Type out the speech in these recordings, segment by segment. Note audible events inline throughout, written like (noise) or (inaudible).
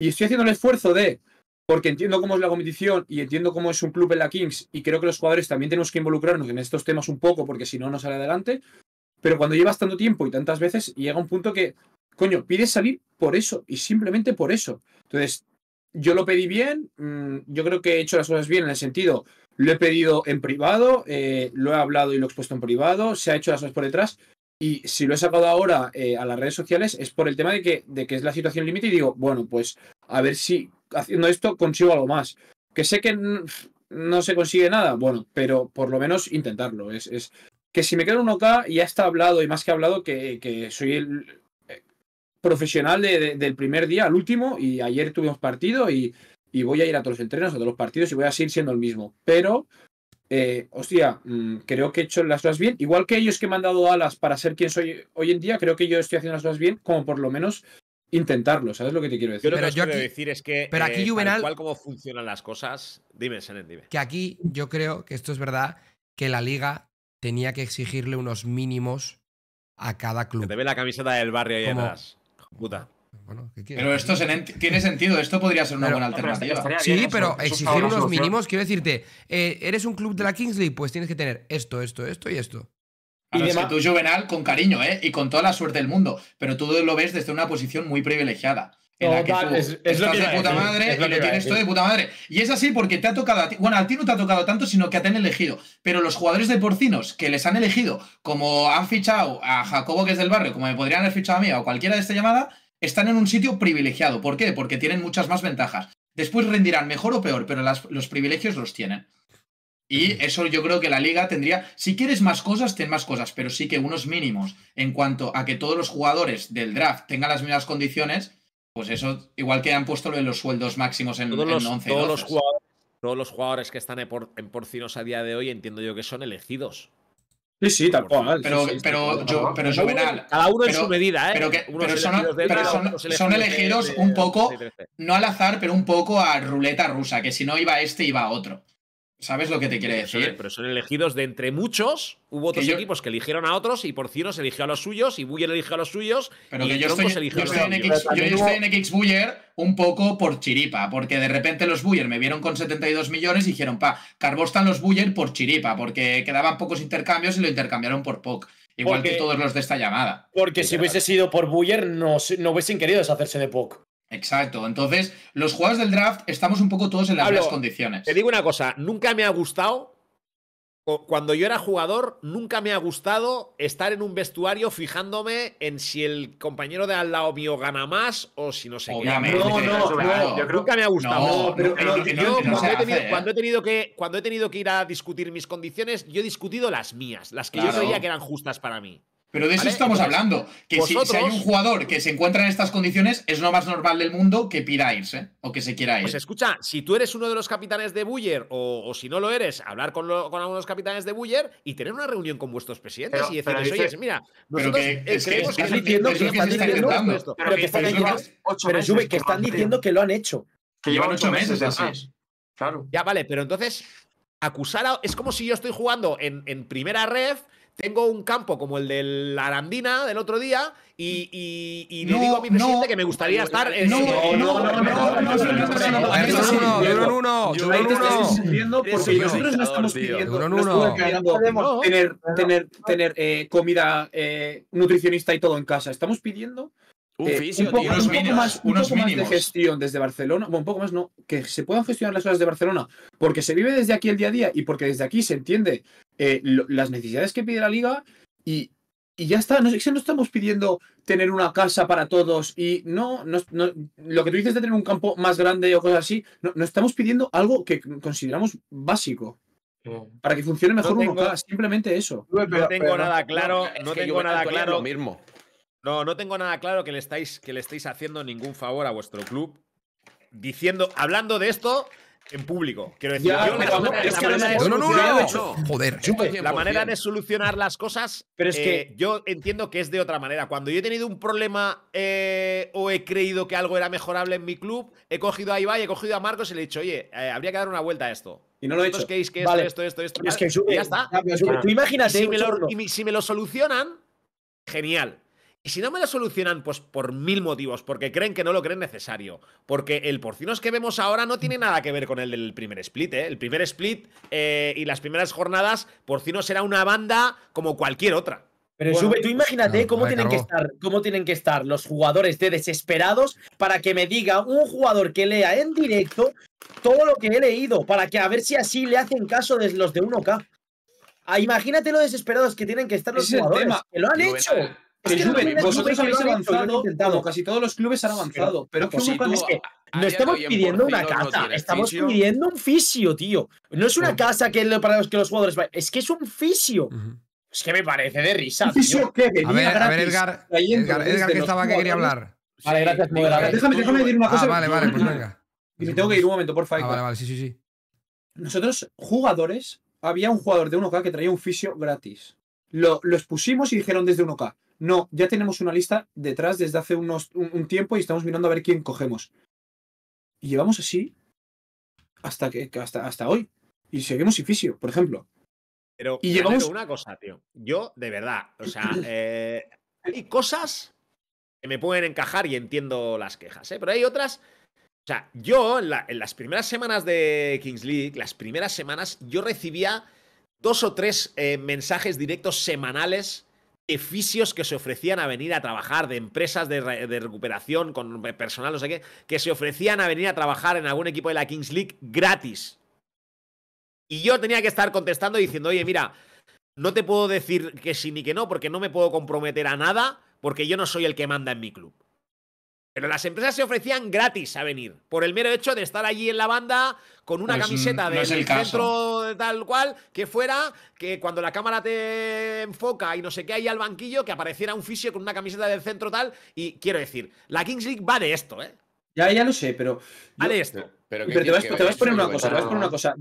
Y estoy haciendo el esfuerzo de, porque entiendo cómo es la competición y entiendo cómo es un club en la Kings y creo que los jugadores también tenemos que involucrarnos en estos temas un poco porque si no, no sale adelante. Pero cuando llevas tanto tiempo y tantas veces, llega un punto que, coño, pides salir por eso y simplemente por eso. Entonces, yo lo pedí bien, mm, yo creo que he hecho las cosas bien en el sentido, lo he pedido en privado, eh, lo he hablado y lo he expuesto en privado, se ha hecho las cosas por detrás y si lo he sacado ahora eh, a las redes sociales es por el tema de que, de que es la situación límite y digo, bueno, pues a ver si haciendo esto consigo algo más. Que sé que no se consigue nada, bueno, pero por lo menos intentarlo. Es, que si me quedo un OK y ya está hablado y más que hablado que, soy el eh, profesional del primer día al último y ayer tuvimos partido y, y voy a ir a todos los entrenos, a todos los partidos y voy a seguir siendo el mismo. Pero eh, hostia, mm, creo que he hecho las cosas bien. Igual que ellos que me han dado alas para ser quien soy hoy en día, creo que yo estoy haciendo las cosas bien, como por lo menos intentarlo, ¿sabes lo que te quiero decir? lo que quiero decir es que pero eh, aquí, cómo funcionan las cosas, dime, Senen, dime. Que aquí yo creo que esto es verdad, que la liga tenía que exigirle unos mínimos a cada club. Que te ve la camiseta del barrio ahí atrás. Puta pero esto tiene sentido, esto podría ser una buena alternativa. sí, pero exigir unos mínimos, quiero decirte, eh, eres un club de la Kingsley, pues tienes que tener esto, esto, esto y esto. y tú, Juvenal, con cariño, ¿eh? Y con toda la suerte del mundo, pero tú lo ves desde una posición muy privilegiada. En la que tú de puta madre y lo tienes todo de puta madre. Y es así porque te ha tocado a ti. Bueno, a ti no te ha tocado tanto, sino que te han elegido. Pero los jugadores de porcinos que les han elegido, como han fichado a Jacobo, que es del barrio, como me podrían haber fichado a mí o cualquiera de esta llamada, están en un sitio privilegiado. ¿Por qué? Porque tienen muchas más ventajas. Después rendirán mejor o peor, pero los privilegios los tienen. Y eso yo creo que la liga tendría, si quieres más cosas, ten más cosas, pero sí que unos mínimos en cuanto a que todos los jugadores del draft tengan las mismas condiciones, pues eso, igual que han puesto los sueldos máximos en, los, 11 todos los, jugadores, todos los jugadores que están en porcinos a día de hoy entiendo yo que son elegidos. Sí, sí, tal cual. Pero, pero, yo, pero juvenal, Cada uno en su medida, ¿eh? Pero, que, son, son elegidos un poco, no al azar, pero un poco a ruleta rusa, que si no iba este, iba otro. ¿Sabes lo que te quiere decir? Pero son, pero son elegidos de entre muchos. Hubo otros equipos que eligieron a otros y por se eligió a los suyos y Buller eligió a los suyos. Pero que yo pues, estoy, en X, yo estoy en un poco por chiripa, porque de repente los Buller me vieron con 72 millones y dijeron, pa, Carbostan los Buller por chiripa, porque quedaban pocos intercambios y lo intercambiaron por POC. Igual que todos los de esta llamada. Porque si hubiese sido por Buller, no, no hubiesen querido deshacerse de POC. Exacto. Entonces, los jugadores del draft estamos un poco todos en las mismas condiciones. Te digo una cosa, nunca me ha gustado. Cuando yo era jugador, nunca me ha gustado estar en un vestuario fijándome en si el compañero de al lado mío gana más o si no sé qué. No, nunca me ha gustado. yo, ¿eh? cuando, he tenido, que, cuando he tenido que ir a discutir mis condiciones, yo he discutido las mías, las que yo creía que eran justas para mí. Pero de eso estamos hablando. Que si, hay un jugador que se encuentra en estas condiciones, es lo más normal del mundo que pida irse ¿eh? o que se quiera pues ir. Pues escucha, si tú eres uno de los capitanes de Buller o, si no lo eres, hablar con, con algunos capitanes de Buller y tener una reunión con vuestros presidentes y decirles, oye, mira, nosotros que, que, que, que intentando. Pero, que están, diciendo que lo han hecho. Que llevan ocho meses ah, así. Claro. Ya, vale, pero entonces acusar a. Es como si yo estoy jugando en, en primera red tengo un campo como el de la Arandina del otro día y, le digo a mi presidente que me gustaría estar en No, no, no, no, no, no, uno. no, no, porque nosotros no estamos pidiendo, tener, tener, tener comida nutricionista y todo en casa, estamos pidiendo un, poco, de gestión desde Barcelona, bueno, un poco más no, que se puedan gestionar las horas de Barcelona, porque se vive desde aquí el día a día y porque desde aquí se entiende eh, las necesidades que pide la liga y, ya está. No, no estamos pidiendo tener una casa para todos y no, no, lo que tú dices de tener un campo más grande o cosas así, no, estamos pidiendo algo que consideramos básico. Para que funcione mejor simplemente eso. No tengo nada claro, no tengo nada claro. mismo. No, no tengo nada claro que le estáis que le estáis haciendo ningún favor a vuestro club diciendo hablando de esto en público. Quiero decir, yo, no, la manera, no, joder, la manera de solucionar las cosas, pero es que eh, yo entiendo que es de otra manera. Cuando yo he tenido un problema eh, o he creído que algo era mejorable en mi club, he cogido a Ibai, he cogido a Marcos y le he dicho, oye, eh, habría que dar una vuelta a esto. Y no lo he hecho. Que es que esto, esto, esto, esto, ya está. imagínate. Si si me lo solucionan, genial. Y si no me lo solucionan, pues por mil motivos, porque creen que no lo creen necesario. Porque el porcinos que vemos ahora no tiene nada que ver con el del primer split, ¿eh? El primer split eh, y las primeras jornadas, porcinos era una banda como cualquier otra. Pero sube, tú imagínate cómo tienen que estar, cómo tienen que estar los jugadores de desesperados para que me diga un jugador que lea en directo todo lo que he leído, para que a ver si así le hacen caso de los de 1K. Ah, imagínate lo desesperados que tienen que estar los jugadores. Que lo han hecho vosotros habéis avanzado, intentado, casi todos los clubes han avanzado, pero, es que no estamos pidiendo una casa, estamos pidiendo un fisio, tío. No es una mm. casa que para los que los jugadores, es que es un fisio. Es que me parece de risa. Tío. Que venía a, ver, gratis, Edgar, Edgar, que estaba que quería hablar. Vale, gracias, moderador. Déjame, déjame decir una ah, cosa. vale, vale, pues venga. Y me tengo que ir un momento, por favor. Ah, vale, vale, sí, sí, sí. Nosotros, jugadores, había un jugador de 1K que traía un fisio gratis. Lo, lo expusimos y dijeron desde 1K, no, ya tenemos una lista detrás desde hace unos, un, tiempo y estamos mirando a ver quién cogemos. Y llevamos así hasta, que, hasta, hasta hoy. Y seguimos y fisio, por ejemplo. Pero, y llevamos... una cosa, tío. Yo, de verdad, o sea, (clears throat) eh, hay cosas que me pueden encajar y entiendo las quejas, ¿eh? Pero hay otras. O sea, yo en, las primeras semanas de Kings League, las primeras semanas, yo recibía dos o tres eh, mensajes directos semanales beneficios que se ofrecían a venir a trabajar, de empresas de, de, recuperación con personal, no sé qué, que se ofrecían a venir a trabajar en algún equipo de la Kings League gratis. Y yo tenía que estar contestando diciendo, oye, mira, no te puedo decir que sí ni que no, porque no me puedo comprometer a nada, porque yo no soy el que manda en mi club. Pero las empresas se ofrecían gratis a venir, por el mero hecho de estar allí en la banda con una pues camiseta mm, del centro tal cual, que fuera, que cuando la cámara te enfoca y no sé qué, hay al banquillo, que apareciera un fisio con una camiseta del centro tal. Y quiero decir, la Kings League va de esto, ¿eh? Ya, ya lo sé, pero. Vale, esto. Pero, te, vas, a poner una cosa, te vas poner una cosa.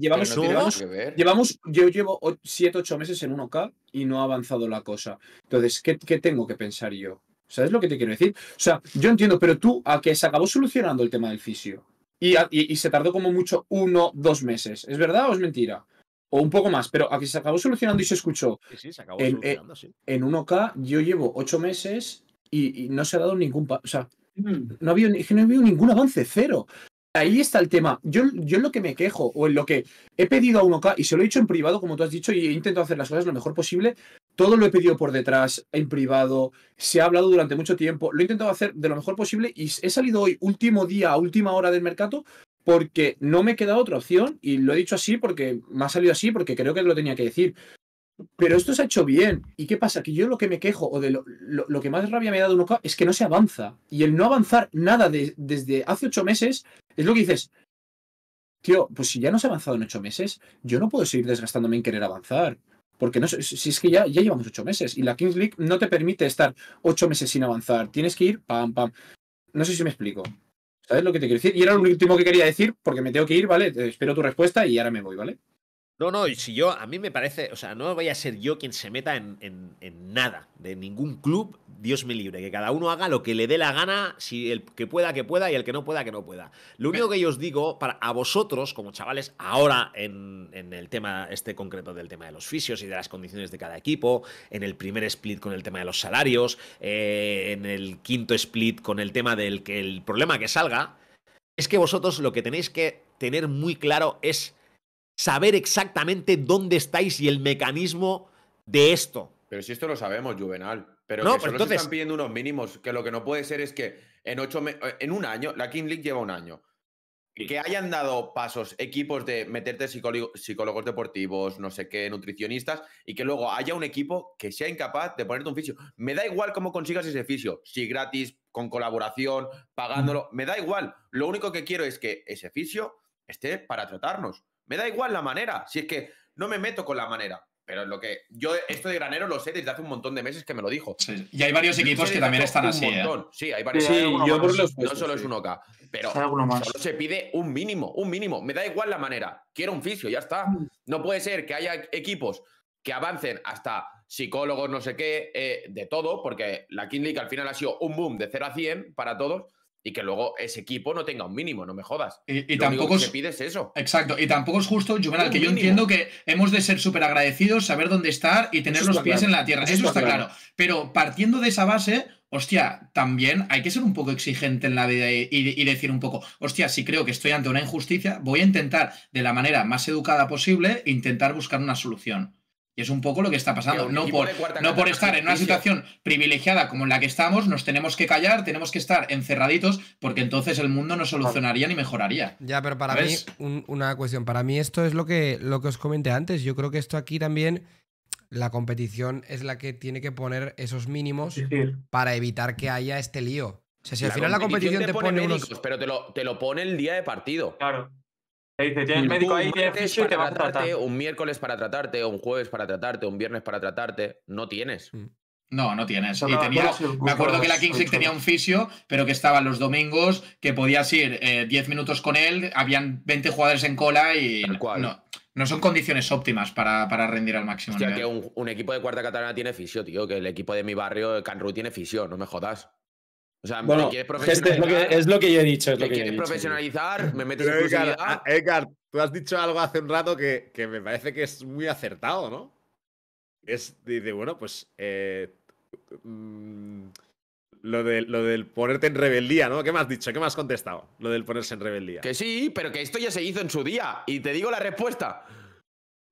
Llevamos, yo llevo 7, 8 meses en 1K y no ha avanzado la cosa. Entonces, ¿qué, ¿qué, tengo que pensar yo? ¿Sabes lo que te quiero decir? O sea, yo entiendo, pero tú, a que se acabó solucionando el tema del fisio y, se tardó como mucho uno, dos meses, ¿es verdad o es mentira? o un poco más, pero a que se acabó solucionando y se escuchó. Sí, se acabó en, eh, solucionando, sí. En 1K yo llevo ocho meses y, no se ha dado ningún... O sea, mm. no ha, habido, ningún avance, cero. Ahí está el tema. Yo, yo en lo que me quejo o en lo que he pedido a 1K y se lo he dicho en privado, como tú has dicho, y he intentado hacer las cosas lo mejor posible, todo lo he pedido por detrás, en privado, se ha hablado durante mucho tiempo, lo he intentado hacer de lo mejor posible y he salido hoy, último día, última hora del mercado, porque no me queda otra opción y lo he dicho así porque me ha salido así porque creo que lo tenía que decir. Pero esto se ha hecho bien. ¿Y qué pasa? Que yo lo que me quejo o de lo, que más rabia me ha dado nunca es que no se avanza. Y el no avanzar nada desde hace ocho meses es lo que dices, tío, pues si ya no se ha avanzado en ocho meses, yo no puedo seguir desgastándome en querer avanzar. Porque no, si es que ya, llevamos ocho meses y la Kings League no te permite estar ocho meses sin avanzar. Tienes que ir pam, pam. No sé si me explico. ¿Sabes lo que te quiero decir? Y era lo último que quería decir porque me tengo que ir, ¿vale? espero tu respuesta y ahora me voy, ¿vale? No, no, y si yo, a mí me parece, o sea, no voy a ser yo quien se meta en, nada, de ningún club, Dios me libre, que cada uno haga lo que le dé la gana, si el que pueda, que pueda, y el que no pueda, que no pueda. Lo único que yo os digo, para a vosotros, como chavales, ahora en, el tema este concreto del tema de los fisios y de las condiciones de cada equipo, en el primer split con el tema de los salarios, eh, en el quinto split con el tema del que el problema que salga, es que vosotros lo que tenéis que tener muy claro es saber exactamente dónde estáis y el mecanismo de esto. Pero si esto lo sabemos, Juvenal. Pero no, pues solo entonces... se están pidiendo unos mínimos, que lo que no puede ser es que en, ocho eh, en un año, la King League lleva un año, que hayan dado pasos equipos de meterte psicólogos deportivos, no sé qué, nutricionistas, y que luego haya un equipo que sea incapaz de ponerte un fisio. Me da igual cómo consigas ese fisio, si gratis, con colaboración, pagándolo, me da igual. Lo único que quiero es que ese fisio esté para tratarnos. Me da igual la manera, si es que no me meto con la manera. Pero lo que yo, esto de Granero lo sé desde hace un montón de meses que me lo dijo. Y hay varios equipos que también están así. ¿eh? Sí, hay varios. yo no solo es uno acá, pero se pide un mínimo, un mínimo. Me da igual la manera. Quiero un fisio, ya está. Mm. No puede ser que haya equipos que avancen hasta psicólogos, no sé qué, eh, de todo, porque la King League al final ha sido un boom de 0 a 100 para todos y que luego ese equipo no tenga un mínimo, no me jodas. Y, tampoco es, pides eso. Exacto, y tampoco es justo, Juvenal, que yo entiendo que hemos de ser súper agradecidos, saber dónde estar y tener los pies en la tierra. Eso, está, claro. Pero partiendo de esa base, hostia, también hay que ser un poco exigente en la vida y, y, decir un poco, hostia, si creo que estoy ante una injusticia, voy a intentar de la manera más educada posible intentar buscar una solución. Y es un poco lo que está pasando. No por, no por estar en una situación privilegiada como en la que estamos, nos tenemos que callar, tenemos que estar encerraditos, porque entonces el mundo no solucionaría ni mejoraría. Ya, pero para mí, una cuestión, para mí esto es lo que, lo que os comenté antes. Yo creo que esto aquí también, la competición es la que tiene que poner esos mínimos para evitar que haya este lío. O sea, si al final la competición te pone, pero te lo, te lo pone el día de partido. Claro. El médico ahí, te a Un miércoles para tratarte, un jueves para tratarte, un viernes para tratarte. No tienes. No, no tienes. me acuerdo que la Kings tenía un fisio, pero que estaba los domingos, que podías ir 10 eh, minutos con él, habían 20 jugadores en cola y no, son condiciones óptimas para, rendir al máximo. un, un, equipo de cuarta catalana tiene fisio, tío, que el equipo de mi barrio, Canru, tiene fisio, no me jodas. O sea, bueno, quieres profesionalizar. es, lo que, yo he dicho. quieres profesionalizar, me metes en eh, Edgar, ah, Edgar, tú has dicho algo hace un rato que, me parece que es muy acertado, ¿no? Es de, bueno, pues. Eh, mm, lo, de, lo del ponerte en rebeldía, ¿no? ¿Qué me has dicho? ¿Qué me has contestado? Lo del ponerse en rebeldía. Que sí, pero que esto ya se hizo en su día. Y te digo la respuesta.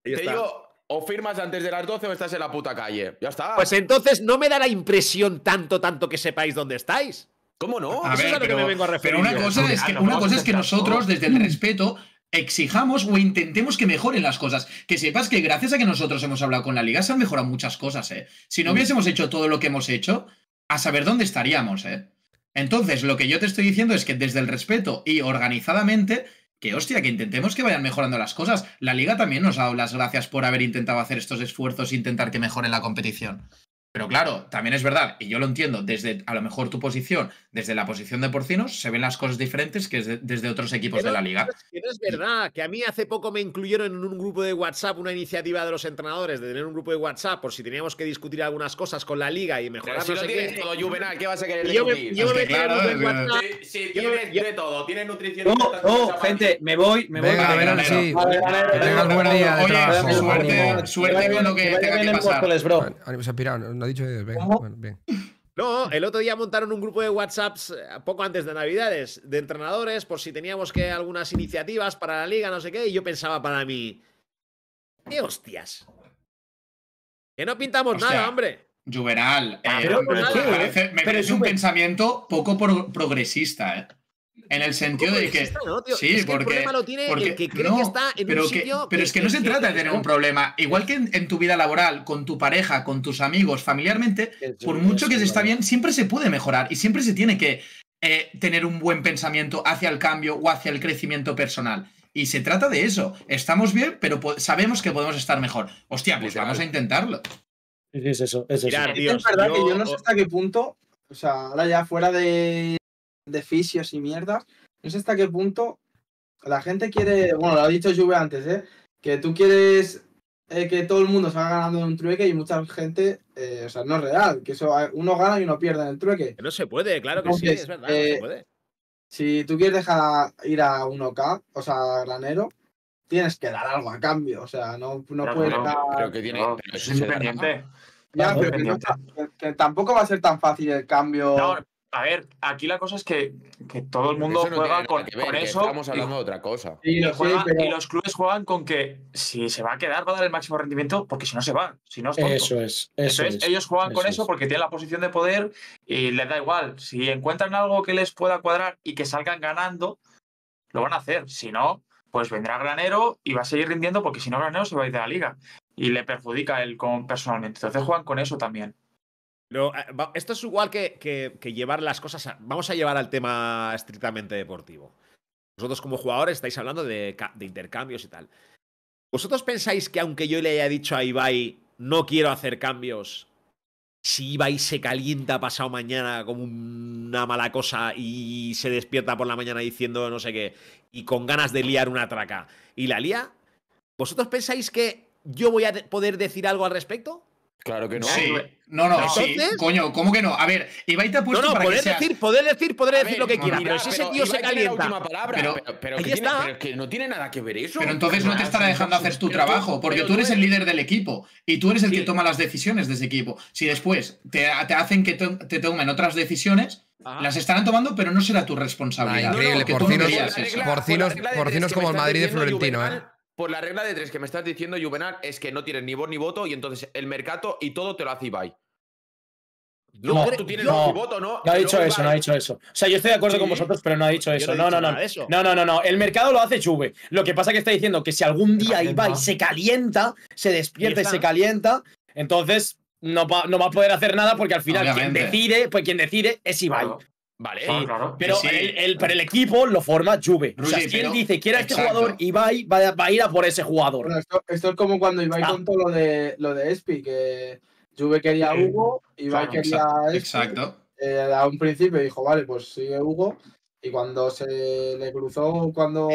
Y te digo o firmas antes de las 12 o estás en la puta calle. Ya está. Pues entonces no me da la impresión tanto, tanto que sepáis dónde estáis. ¿Cómo no? Eso es a lo pero, que me vengo a referir. Pero una cosa es que, una cosa es que nosotros, desde el respeto, exijamos o intentemos que mejoren las cosas. Que sepas que gracias a que nosotros hemos hablado con la liga se han mejorado muchas cosas, ¿eh? Si no mm. hubiésemos hecho todo lo que hemos hecho, a saber dónde estaríamos, ¿eh? Entonces, lo que yo te estoy diciendo es que desde el respeto y organizadamente que hostia, que intentemos que vayan mejorando las cosas. La liga también nos ha dado las gracias por haber intentado hacer estos esfuerzos e intentar que mejoren la competición. Pero claro, también es verdad, y yo lo entiendo, desde a lo mejor tu posición, desde la posición de porcinos, se ven las cosas diferentes que desde, otros equipos de la liga. Pero es verdad, que a mí hace poco me incluyeron en un grupo de WhatsApp una iniciativa de los entrenadores de tener un grupo de WhatsApp por si teníamos que discutir algunas cosas con la liga y mejorar. Pero si tienes todo juvenal, ¿qué vas a querer yo yo me claro, claro. WhatsApp, si, de todo, tienes nutrición. No, gente, me voy, me voy voy. Venga, a ver tengan buen día de trabajo. suerte, suerte con lo que tenga que pasar. Ánimos a pirar, dicho. (laughs) No, el otro día montaron un grupo de WhatsApps eh, poco antes de Navidades, de entrenadores, por si teníamos que algunas iniciativas para la liga, no sé qué, y yo pensaba para mí, ¡qué hostias! Que no pintamos nada, hombre. Juvenal, eh, ah, pero, es me parece, un pensamiento poco progresista, ¿eh? En el sentido de que. sí, porque. El que está pero Pero es que, no se trata de tener un problema. Igual que en, tu vida laboral, con tu pareja, con tus amigos, familiarmente, por mucho que se está bien, siempre se puede mejorar y siempre se tiene que eh, tener un buen pensamiento hacia el cambio o hacia el crecimiento personal. Y se trata de eso. Estamos bien, pero sabemos que podemos estar mejor. Hostia, pues vamos a intentarlo. Es eso, es eso. es verdad que yo no sé hasta qué punto, o sea, ahora ya fuera de de fisios y mierdas, no sé hasta qué punto la gente quiere, bueno, lo ha dicho Juve antes, ¿eh? que tú quieres eh, que todo el mundo se va ganando en un trueque y mucha gente, eh, o sea, no es real, que eso uno gana y uno pierde en el trueque. no se puede, claro que sí, es verdad, no se eh, puede. Si tú quieres dejar ir a 1K, o sea, granero, tienes que dar algo a cambio, o sea, no, no puedes dar. Pero que tiene, es independiente. Ya, que, tampoco va a ser tan fácil el cambio. A ver, aquí la cosa es que, que todo el mundo juega con, eso. Estamos hablando y, de otra cosa. Y, los clubes juegan con que si se va a quedar, va a dar el máximo rendimiento, porque si no se va. Si no es Eso es. Eso ellos juegan con eso porque tienen la posición de poder y les da igual. Si encuentran algo que les pueda cuadrar y que salgan ganando, lo van a hacer. Si no, pues vendrá Granero y va a seguir rindiendo, porque si no, Granero se va a ir de la liga y le perjudica el con personalmente. Entonces juegan con eso también. Eh, esto es igual que, llevar las cosas. vamos a llevar al tema estrictamente deportivo. Vosotros, como jugadores, estáis hablando de, de intercambios y tal. ¿Vosotros pensáis que, aunque yo le haya dicho a Ibai, no quiero hacer cambios, si Ibai se calienta pasado mañana como una mala cosa y se despierta por la mañana diciendo no sé qué y con ganas de liar una traca y la lía, ¿vosotros pensáis que yo voy a poder decir algo al respecto? Claro que no. Sí. No, no, sí. Coño, ¿cómo que no? A ver, Ibai te ha puesto. No, no, decir, Podré poder decir, poder decir, lo que quiera. pero si ese tío se calienta. La última palabra, pero, pero, está. no tiene nada que ver eso. Pero entonces no, te estará dejando hacer tu trabajo, porque tú eres el líder del equipo y tú eres el que toma las decisiones de ese equipo. Si después te, hacen que te tomen otras decisiones, ah. Las estarán tomando, pero no será tu responsabilidad. increíble, porcinos, porcinos como el Madrid de Florentino, ¿eh? Por la regla de tres que me estás diciendo, Juvenal, es que no tienes ni voz ni voto y entonces el mercado y todo te lo hace Ibai. No, tú tienes no, voto, ¿no? No ha dicho eso, no ha dicho eso. O sea, yo estoy de acuerdo con vosotros, pero no ha dicho eso. No, no, no. No, no, no, no. El mercado lo hace Juve. Lo que pasa es que está diciendo que si algún día Ibai se calienta, se despierta y se calienta, entonces no va, no va a poder hacer nada porque al final quien decide, pues quien decide es Ibai. Vale, ah, pero, el, el, equipo lo forma Juve. o sea, si dice quiera este jugador, Ibai va, a ir a por ese jugador. esto, es como cuando Ibai ah. contó lo de, lo de Espi, que Juve quería a Hugo, Ibai quería exacto, Espi, eh, a un principio dijo, vale, pues sigue Hugo. Y cuando se le cruzó, cuando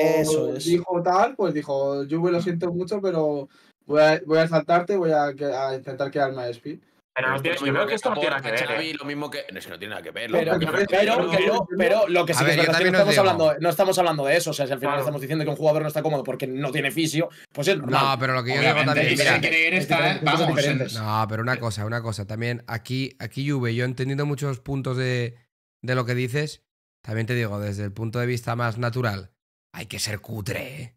dijo tal, pues dijo, Juve lo siento mucho, pero voy a, saltarte, voy a, a intentar quedarme a Espi. Pero no tiene, yo creo que esto no tiene nada que ver. lo mismo que, no, tiene nada que ver. Pero, pero, pero, lo que sí que es no estamos, hablando, no estamos hablando de eso. O sea, si al final estamos diciendo que un jugador no está cómodo porque no tiene fisio, pues No, pero lo que yo digo también. no, pero una cosa, una cosa. También aquí, aquí yo he entendido muchos puntos de, de lo que dices. También te digo, desde el punto de vista más natural, hay que ser cutre, ¿eh?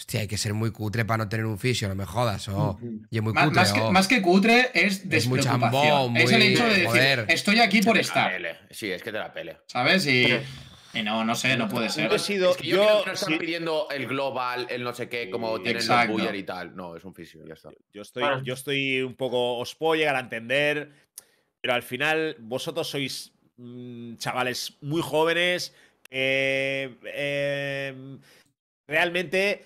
Hostia, hay que ser muy cutre para no tener un fisio, no me jodas. Oh. Mm, mm. Y es muy cutre. Oh. Más, que, cutre es despreocupación. Es, muy chambón, es el hecho de decir, estoy aquí por estar. Sí, es que te la pele. ¿Sabes? Y, no, no sé, no puede ser. yo, creo que no están pidiendo el global, el no sé qué, como tienen Exacto. los y tal. No, es un fisio, ya está. Yo estoy, yo estoy un poco. Os puedo llegar a entender, pero al final vosotros sois mm, chavales muy jóvenes. que eh, realmente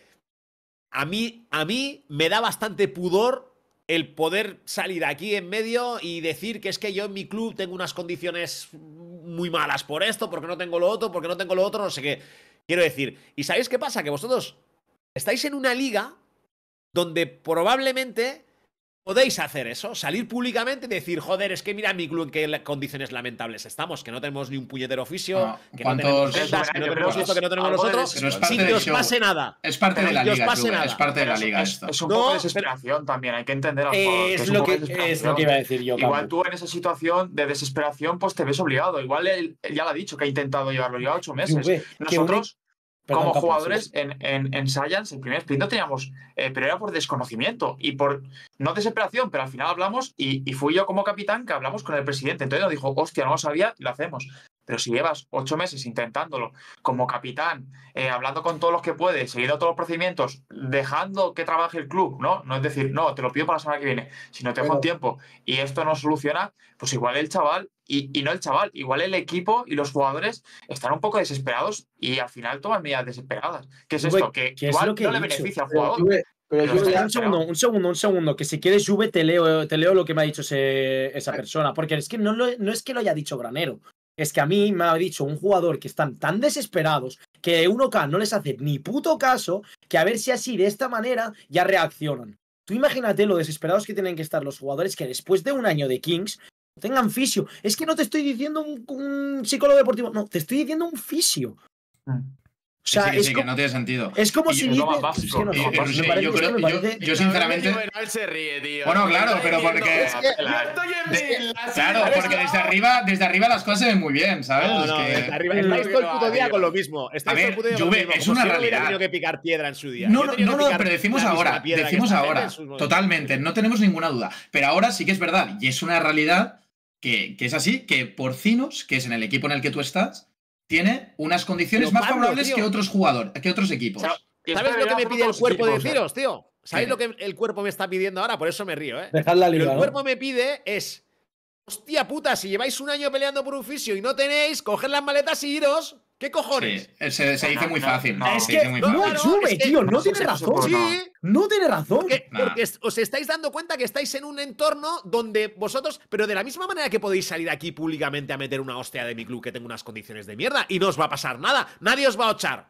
a mí, a mí me da bastante pudor el poder salir aquí en medio y decir que es que yo en mi club tengo unas condiciones muy malas por esto, porque no tengo lo otro, porque no tengo lo otro, no sé qué. Quiero decir, ¿y sabéis qué pasa? Que vosotros estáis en una liga donde probablemente podéis hacer eso, salir públicamente y decir, joder, es que mira mi club en qué condiciones lamentables estamos, que no tenemos ni un puñetero oficio, que, no tenemos ventas, que no tenemos esto, que no tenemos nosotros». sin que os pase nada. Es parte de la liga, es parte de la liga esto. Es, un poco de desesperación también, hay que entender es, lo que, es lo que iba a decir yo. Igual tú en esa situación de desesperación, pues te ves obligado. Igual él, ya lo ha dicho, que ha intentado llevarlo ya ocho meses. Nosotros como jugadores En, en, en, Science, el primer sprint no teníamos, eh, pero era por desconocimiento y por no desesperación, pero al final hablamos y, fui yo como capitán que hablamos con el presidente. Entonces nos dijo, hostia, no lo sabía lo hacemos. Pero si llevas ocho meses intentándolo como capitán, eh, hablando con todos los que puedes, siguiendo todos los procedimientos, dejando que trabaje el club, ¿no? No es decir, no, te lo pido para la semana que viene, si no tengo tiempo y esto no soluciona, pues igual el chaval y, no el chaval. Igual el equipo y los jugadores están un poco desesperados y al final toman medidas desesperadas. ¿Qué es esto? Que igual no le beneficia al jugador. un segundo, un segundo, un segundo. Que si quieres, sube, te leo, lo que me ha dicho esa persona. Porque es que no, no es que lo haya dicho Granero. Es que a mí me ha dicho un jugador que están tan desesperados que 1K no les hace ni puto caso que a ver si así, de esta manera, ya reaccionan. Tú imagínate lo desesperados que tienen que estar los jugadores que después de un año de Kings tengan fisio. Es que no te estoy diciendo un, psicólogo deportivo, no, te estoy diciendo un fisio. Mm. O sea, sí, es que no tiene sentido. Es como si. Yo, yo, sinceramente. Bueno, claro, pero porque. de, claro, porque desde arriba, desde arriba las cosas se ven muy bien, ¿sabes? No, no, desde arriba. Estáis todo el puto día con lo mismo. Estáis todo el puto día con lo mismo. Es una realidad. que picar piedra en su día. No, no, no, pero decimos ahora. Decimos ahora. Totalmente, no tenemos ninguna duda. Pero ahora sí que es verdad. Y es una realidad que, es así, que Porcinos, que es en el equipo en el que tú estás, tiene unas condiciones más favorables que otros jugadores, que otros equipos. ¿Sabes lo que me pide el cuerpo de tío? ¿Sabéis lo que el cuerpo me está pidiendo ahora? Por eso me río, ¿eh? Dejad la Lo que el cuerpo me pide es. Hostia puta, si lleváis un año peleando por un fisio y no tenéis, coged las maletas y iros. ¿Qué cojones? Eh, se, dice muy fácil. No, es tío. no, tiene razón. No tiene razón. Porque, porque, os estáis dando cuenta que estáis en un entorno donde vosotros, pero de la misma manera que podéis salir aquí públicamente a meter una hostia de mi club que tengo unas condiciones de mierda y no os va a pasar nada. Nadie os va a ochar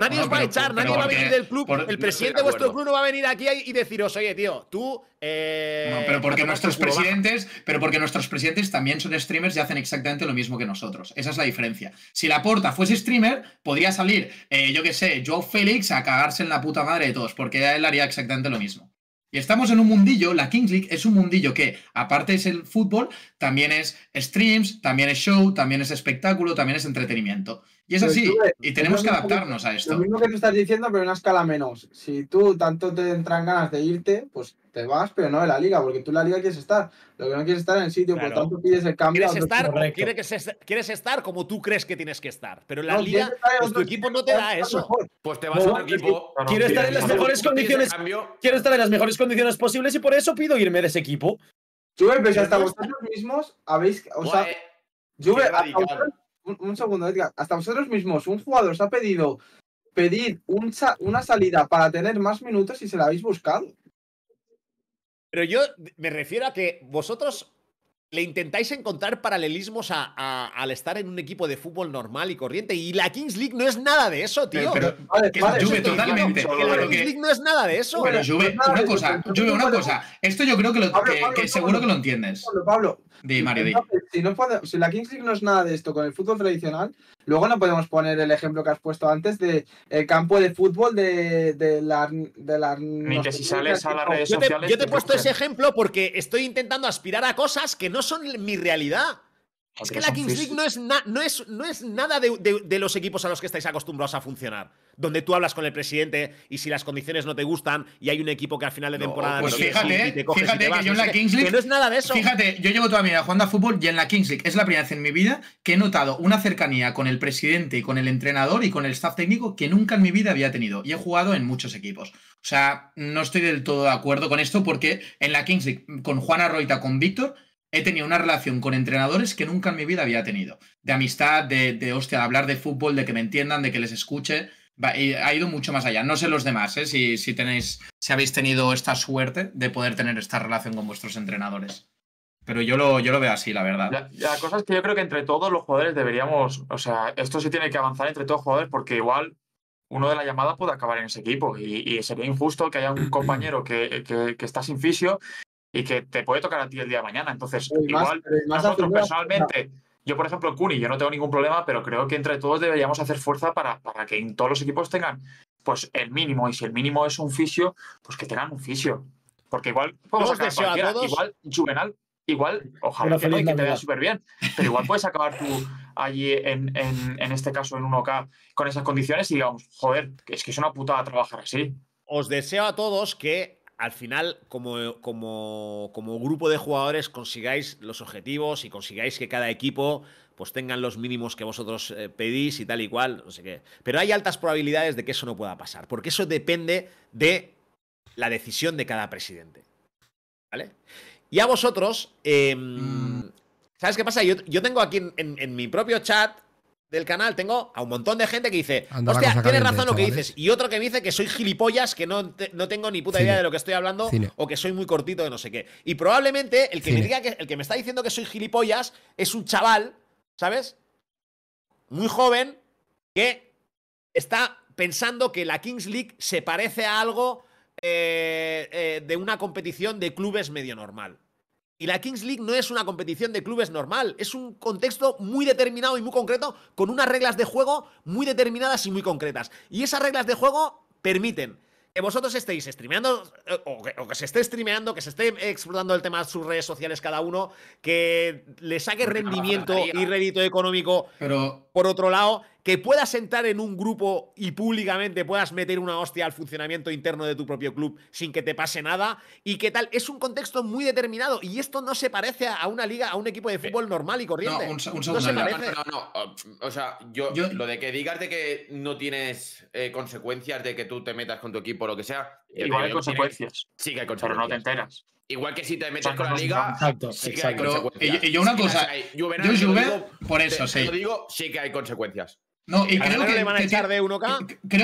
nadie os va a echar, nadie va a venir del club. el presidente de vuestro club no va a venir aquí y deciros, oye, tío, tú. Eh, no, pero porque nuestros presidentes, pero porque nuestros presidentes también son streamers y hacen exactamente lo mismo que nosotros. Esa es la diferencia. Si la porta fuese streamer, podría salir, eh, yo qué sé, Joe Félix a cagarse en la puta madre de todos, porque él haría exactamente lo mismo. Y estamos en un mundillo, la Kings League es un mundillo que, aparte es el fútbol, también es streams, también es show, también es espectáculo, también es entretenimiento. Y es así, eh, y tenemos que adaptarnos a esto. Lo mismo que tú estás diciendo, pero en una escala menos. Si tú tanto te entran ganas de irte, pues te vas, pero no de la liga, porque tú en la liga quieres estar. Lo que no quieres estar en el sitio, por por tanto pides el cambio. Quieres estar, quieres estar como tú crees que tienes que estar, pero en la liga, pues tu equipo no te da eso. Pues te vas a un equipo. quiero estar en las mejores condiciones. Quiero estar en las mejores condiciones posibles y por eso pido irme de ese equipo. Yo, pero hasta vosotros mismos habéis. O sea, yo, eh, un, segundo, Edgar. Hasta vosotros mismos, un jugador os ha pedido pedir una salida para tener más minutos y se la habéis buscado. Pero yo me refiero a que vosotros le intentáis encontrar paralelismos a, al estar en un equipo de fútbol normal y corriente. Y la Kings League no es nada de eso, tío. totalmente. la Kings League no es nada de eso. Pero Juve, una cosa, Juve, una cosa. Esto yo creo que, que, seguro que lo entiendes. Pablo, Pablo. Mario, Si, no si la Kings League no es nada de esto con el fútbol tradicional, luego no podemos poner el ejemplo que has puesto antes de el campo de fútbol de, de la... De la Ni que si sales a las redes sociales... yo te he puesto ese ejemplo porque estoy intentando aspirar a cosas que no son mi realidad. Es que la Kings League no es, no es, no es nada de, de, los equipos a los que estáis acostumbrados a funcionar. Donde tú hablas con el presidente y si las condiciones no te gustan y hay un equipo que al final de temporada. pues fíjate, fíjate que yo en la Kings League. no es nada de eso. Fíjate, yo llevo toda mi vida jugando a fútbol y en la Kings League es la primera vez en mi vida que he notado una cercanía con el presidente y con el entrenador y con el staff técnico que nunca en mi vida había tenido. Y he jugado en muchos equipos. O sea, no estoy del todo de acuerdo con esto porque en la Kings League, con Juan Arroita, con Víctor, he tenido una relación con entrenadores que nunca en mi vida había tenido. De amistad, de, de hostia, de hablar de fútbol, de que me entiendan, de que les escuche. ha ido mucho más allá. No sé los demás, ¿eh? si, si, tenéis, si habéis tenido esta suerte de poder tener esta relación con vuestros entrenadores. Pero yo lo, yo lo veo así, la verdad. La, cosa es que yo creo que entre todos los jugadores deberíamos, o sea, esto sí tiene que avanzar entre todos los jugadores porque igual uno de la llamada puede acabar en ese equipo y, sería injusto que haya un (clears throat) compañero que, que, que, está sin fisio y que te puede tocar a ti el día de mañana. Entonces, igual, nosotros personalmente, yo por ejemplo, Cuni, yo no tengo ningún problema, pero creo que entre todos deberíamos hacer fuerza para, que en todos los equipos tengan pues el mínimo, y si el mínimo es un fisio, pues que tengan un fisio. Porque igual podemos sacar igual Juvenal, igual, ojalá que, te vea súper bien, pero igual puedes acabar tú allí en, en este caso en 1K con esas condiciones y digamos, joder, es que es una putada trabajar así. Os deseo a todos que al final, como, grupo de jugadores, consigáis los objetivos y consigáis que cada equipo pues tengan los mínimos que vosotros eh, pedís y tal y cual, no sé qué. Pero hay altas probabilidades de que eso no pueda pasar, porque eso depende de la decisión de cada presidente. ¿Vale? Y a vosotros, em, mm. ¿sabes qué pasa? Yo, tengo aquí en mi propio chat, del canal tengo a un montón de gente que dice, hostia, tienes razón lo que dices. Y otro que me dice que soy gilipollas, que no, tengo ni puta idea de lo que estoy hablando o que soy muy cortito de no sé qué. Y probablemente el que me diga que el que me está diciendo que soy gilipollas es un chaval, ¿sabes? Muy joven que está pensando que la Kings League se parece a algo eh, eh, de una competición de clubes medio normal. Y la Kings League no es una competición de clubes normal, es un contexto muy determinado y muy concreto, con unas reglas de juego muy determinadas y muy concretas. Y esas reglas de juego permiten que vosotros estéis streameando, eh, o que, se esté streameando, que se esté explotando el tema de sus redes sociales cada uno, que le saque rendimiento y rédito económico pero, por otro lado que puedas entrar en un grupo y públicamente puedas meter una hostia al funcionamiento interno de tu propio club sin que te pase nada y qué tal. Es un contexto muy determinado y esto no se parece a una liga, a un equipo de eh, fútbol normal y corriente. No, un, no, no, eh, O sea, yo, lo de que digas de que no tienes eh, consecuencias de que tú te metas con tu equipo o lo que sea. Igual hay consecuencias. sí que hay consecuencias. Pero no te enteras. Igual que si te metes con la liga, exacto, exacto. y, yo una cosa, yo por eso sí. digo, sí que hay consecuencias. No, y creo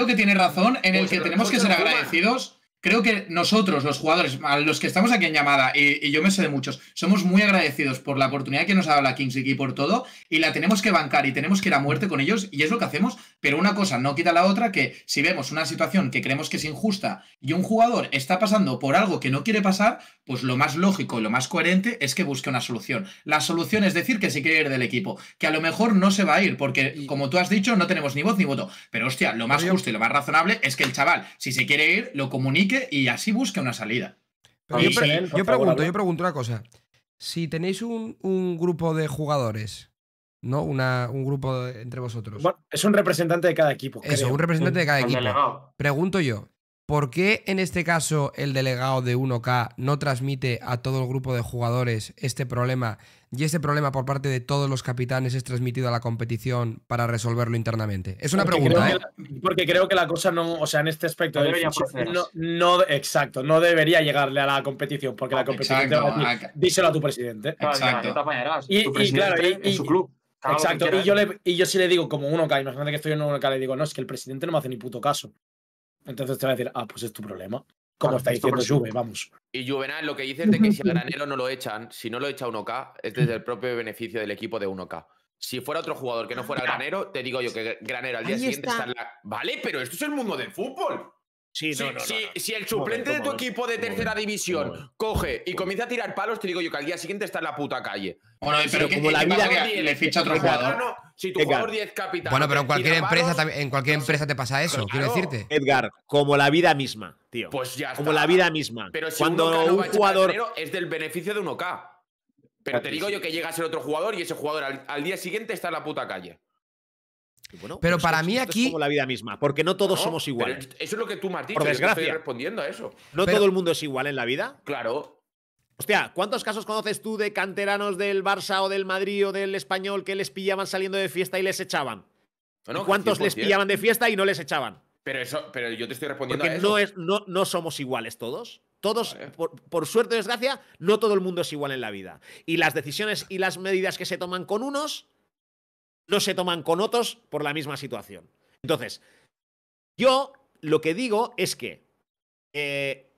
que, tiene razón en el pues que tenemos que ser agradecidos creo que nosotros, los jugadores, a los que estamos aquí en llamada, y, yo me sé de muchos, somos muy agradecidos por la oportunidad que nos ha dado la Kings y por todo, y la tenemos que bancar y tenemos que ir a muerte con ellos, y es lo que hacemos, pero una cosa no quita la otra, que si vemos una situación que creemos que es injusta y un jugador está pasando por algo que no quiere pasar, pues lo más lógico y lo más coherente es que busque una solución. La solución es decir que se quiere ir del equipo, que a lo mejor no se va a ir, porque como tú has dicho, no tenemos ni voz ni voto, pero hostia, lo más justo y lo más razonable es que el chaval, si se quiere ir, lo comunique y así busca una salida. yo, pregunto, yo pregunto una cosa. Si tenéis un, grupo de jugadores, ¿no? un grupo entre vosotros. es un representante de cada equipo. Eso, un representante de cada equipo. pregunto yo, ¿por qué en este caso el delegado de 1K no transmite a todo el grupo de jugadores este problema y ese problema por parte de todos los capitanes es transmitido a la competición para resolverlo internamente? Es una pregunta. ¿eh? porque creo que la cosa no, o sea, en este aspecto no, exacto, no debería llegarle a la competición porque la ah, competición te a ah, díselo a tu presidente. Exacto. Y, y claro, y, Exacto, y yo, le, yo sí le digo como uno más imagínate que estoy en uno que le digo, no, es que el presidente no me hace ni puto caso. Entonces te va a decir, ah, pues es tu problema como está diciendo Juve, vamos. Y Juvenal, lo que dices de que si a Granero no lo echan, si no lo echa 1K, es desde el propio beneficio del equipo de 1K. Si fuera otro jugador que no fuera Granero, te digo yo que Granero al día siguiente está en la... Vale, pero esto es el mundo del fútbol. Sí, Si el suplente de tu equipo de tercera división coge y comienza a tirar palos, te digo yo que al día siguiente está en la puta calle. Bueno, pero, como la vida le ficha otro jugador. si tu jugador 10 capital. Bueno, pero en cualquier empresa en cualquier empresa te pasa eso, quiero decirte. Edgar, como la vida misma, tío. Pues ya está. Como la vida misma. Pero si cuando un, jugador dinero, es del beneficio de 1K. Pero te digo yo que llega a ser otro jugador y ese jugador al día siguiente está en la puta calle pero para mí aquí. Es como la vida misma, porque no todos somos iguales. Eso es lo que tú, Martín, por Estoy respondiendo a eso. No todo el mundo es igual en la vida. Claro. Hostia, ¿cuántos casos conoces tú de canteranos del Barça o del Madrid o del Español que les pillaban saliendo de fiesta y les echaban? ¿Cuántos les pillaban de fiesta y no les echaban? Pero eso, pero yo te estoy respondiendo a eso. No, es, no, no somos iguales todos. Todos, por, suerte o desgracia, no todo el mundo es igual en la vida. Y las decisiones y las medidas que se toman con unos no se toman con otros por la misma situación. Entonces, yo lo que digo es que, eh,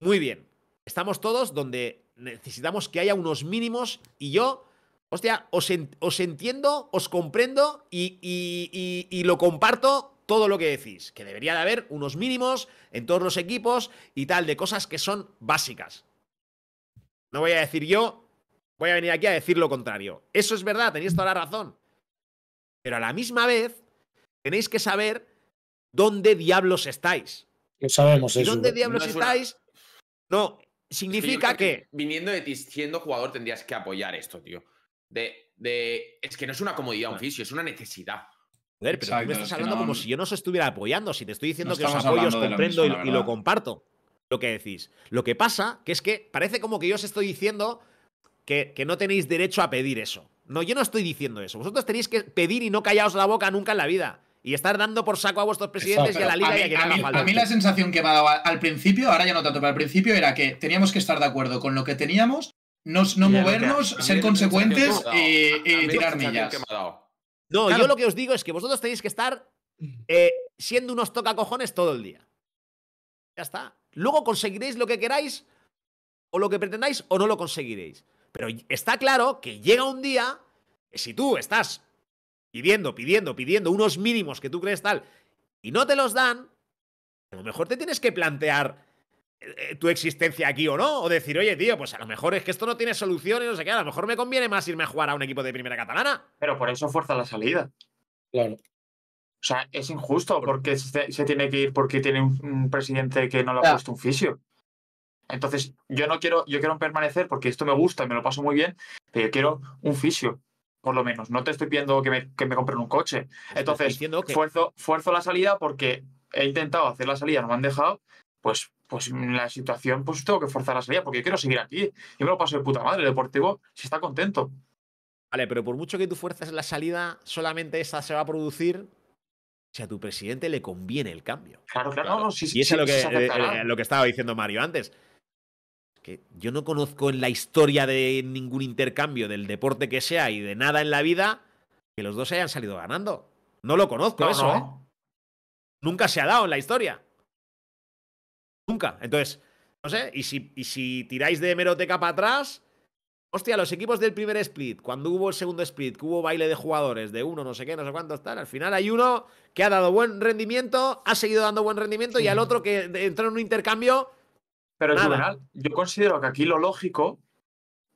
muy bien, estamos todos donde necesitamos que haya unos mínimos y yo, hostia, os, entiendo, os comprendo y, lo comparto todo lo que decís, que debería de haber unos mínimos en todos los equipos y tal, de cosas que son básicas. No voy a decir yo, voy a venir aquí a decir lo contrario. Eso es verdad, tenéis toda la razón. Pero a la misma vez, tenéis que saber dónde diablos estáis. Lo sabemos eso. ¿Dónde diablos estáis? No, significa que, Viniendo de ti, siendo jugador, tendrías que apoyar esto, tío. De, Es que no es una comodidad, un fisio, es una necesidad. Joder, pero tú me estás hablando como si yo no os estuviera apoyando. Si te estoy diciendo que os apoyo, os comprendo y, lo comparto. Lo que decís. Lo que pasa que es que parece como que yo os estoy diciendo que no tenéis derecho a pedir eso. No, yo no estoy diciendo eso. Vosotros tenéis que pedir y no callaros la boca nunca en la vida. Y estar dando por saco a vuestros presidentes y a la liga y a mí, la sensación que me ha dado al principio, ahora ya no tanto, pero al principio era que teníamos que estar de acuerdo con lo que teníamos, no, movernos, ser consecuentes y, tirar millas. No, yo lo que os digo es que vosotros tenéis que estar eh, siendo unos tocacojones todo el día. Ya está. Luego conseguiréis lo que queráis, o lo que pretendáis, o no lo conseguiréis. Pero está claro que llega un día que si tú estás pidiendo, pidiendo, pidiendo unos mínimos que tú crees tal y no te los dan, a lo mejor te tienes que plantear eh, eh, tu existencia aquí o no, o decir, oye, tío, pues a lo mejor es que esto no tiene solución y no sé qué, a lo mejor me conviene más irme a jugar a un equipo de primera catalana. Pero por eso fuerza la salida. Claro. O sea, es injusto porque se, tiene que ir porque tiene un, presidente que no le ha puesto un fisio. Entonces, yo no quiero, yo quiero permanecer porque esto me gusta y me lo paso muy bien, pero yo quiero un fisio, por lo menos. No te estoy pidiendo que me, que compren un coche. Entonces, que... fuerzo, la salida porque he intentado hacer la salida, no me han dejado, pues, pues la situación, pues tengo que forzar la salida porque quiero seguir aquí. Yo me lo paso de puta madre, el deportivo si está contento. Vale, pero por mucho que tú fuerzas la salida, solamente esa se va a producir si a tu presidente le conviene el cambio. Claro, claro, sí, y eso es eh, eh, lo que estaba diciendo Mario antes que yo no conozco en la historia de ningún intercambio del deporte que sea y de nada en la vida que los dos hayan salido ganando. No lo conozco eso, ¿eh? Nunca se ha dado en la historia. Nunca. Entonces, no sé, y si, si tiráis de hemeroteca para atrás, hostia, los equipos del primer split, cuando hubo el segundo split, que hubo baile de jugadores, de uno, no sé qué, no sé cuántos, tal, al final hay uno que ha dado buen rendimiento, ha seguido dando buen rendimiento, y al otro que entró en un intercambio pero en general, yo considero que aquí lo lógico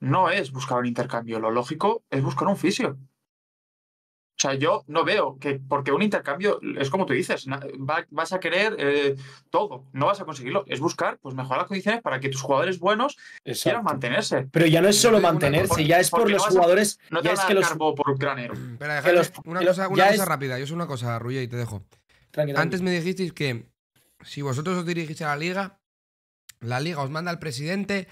no es buscar un intercambio, lo lógico es buscar un fisio. O sea, yo no veo que, porque un intercambio es como tú dices, vas a querer eh, todo, no vas a conseguirlo. Es buscar, pues mejorar las condiciones para que tus jugadores buenos quieran mantenerse. Pero ya no es solo mantenerse, ya es por los jugadores. no te ya es que los. Por un mm, Espera, déjame. una cosa, una cosa rápida, yo soy una cosa, Ruye, y te dejo. Antes me dijisteis que si vosotros os dirigís a la liga, la liga os manda al presidente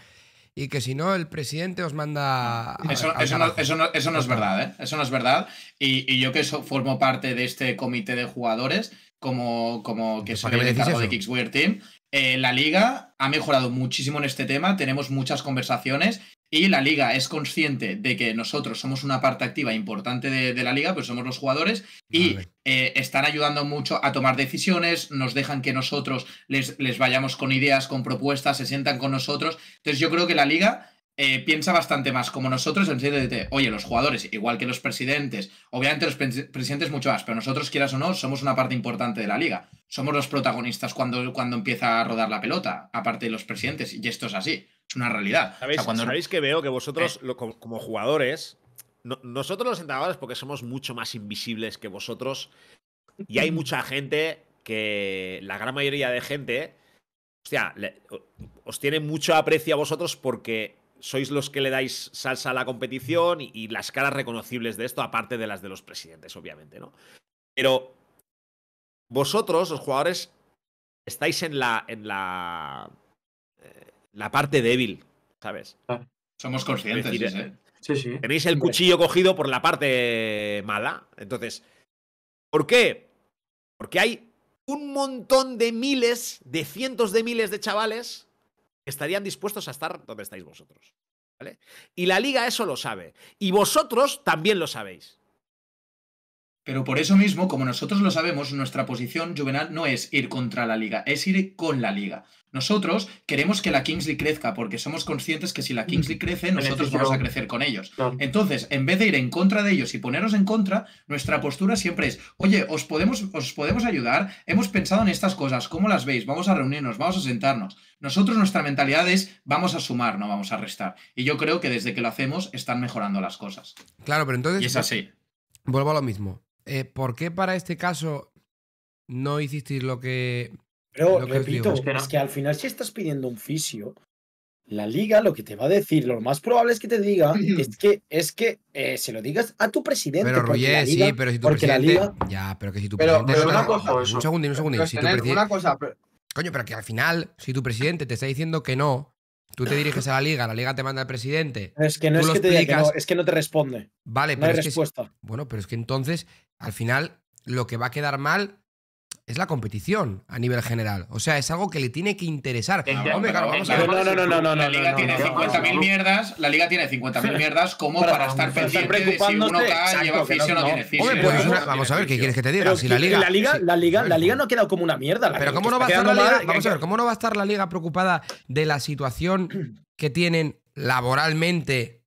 y que si no, el presidente os manda. Eso, no, es verdad, ¿eh? Eso no es verdad. Y, yo que formo parte de este comité de jugadores, como, como que soy el cargo de Weird Team, eh, la liga ha mejorado muchísimo en este tema. Tenemos muchas conversaciones y la liga es consciente de que nosotros somos una parte activa importante de, la liga, pues somos los jugadores, y eh, están ayudando mucho a tomar decisiones, nos dejan que nosotros les, vayamos con ideas, con propuestas, se sientan con nosotros. Entonces yo creo que la liga eh, piensa bastante más como nosotros en el sentido de, oye, los jugadores, igual que los presidentes, obviamente los presidentes mucho más, pero nosotros, quieras o no, somos una parte importante de la liga. Somos los protagonistas cuando, cuando empieza a rodar la pelota, aparte de los presidentes, y esto es así es una realidad. ¿Sabéis, cuando... ¿sabéis que veo que vosotros, eh. como, jugadores, nosotros los entrenadores, porque somos mucho más invisibles que vosotros, y hay mucha gente que, la gran mayoría de gente, os tiene mucho aprecio a vosotros porque sois los que le dais salsa a la competición y, las caras reconocibles de esto, aparte de las de los presidentes, obviamente, ¿no? Pero vosotros, los jugadores, estáis en la la parte débil, ¿sabes? Ah. somos conscientes. sí. tenéis el cuchillo cogido por la parte mala. Entonces, ¿por qué? Porque hay un montón de miles, de cientos de miles de chavales que estarían dispuestos a estar donde estáis vosotros. ¿vale? Y la liga eso lo sabe. Y vosotros también lo sabéis. Pero por eso mismo, como nosotros lo sabemos, nuestra posición juvenal no es ir contra la liga, es ir con la liga. Nosotros queremos que la Kingsley crezca porque somos conscientes que si la Kingsley crece, nosotros vamos a crecer con ellos. Entonces, en vez de ir en contra de ellos y ponernos en contra, nuestra postura siempre es, oye, os podemos, os podemos ayudar, hemos pensado en estas cosas, ¿cómo las veis? Vamos a reunirnos, vamos a sentarnos. Nosotros nuestra mentalidad es, vamos a sumar, no vamos a restar. Y yo creo que desde que lo hacemos están mejorando las cosas. Claro, pero entonces... Y es así. Vuelvo a lo mismo eh, ¿por qué para este caso no hicisteis lo que... Pero, que repito, es que, al final si estás pidiendo un fisio, la liga lo que te va a decir, lo más probable es que te diga, (clears throat) es que, es que eh, se lo digas a tu presidente. Pero Roger, sí, pero si tu presidente. Ya, pero que si tu una cosa, un segundo, un segundo. una cosa, Coño, pero que al final, si tu presidente te está diciendo que no, tú te diriges a la liga, la liga te manda al presidente. Es que no es que te no, es que no te responde. Vale, pero. Bueno, pero es que entonces al final lo que va a quedar mal es la competición a nivel general. O sea, es algo que le tiene que interesar. Hombre, claro, vamos a ver. No, no, no, no, no. La liga tiene 50.000 mierdas. La liga tiene 50.000 mierdas como para, estar pendiente de si uno cae, lleva fisio o no tiene fisio. Pues, vamos a ver, ¿qué quieres que te diga? la liga, la, liga, la, liga, no ha quedado como una mierda. Pero ¿cómo no va a estar la liga? ¿cómo no va a estar la liga preocupada de la situación que tienen laboralmente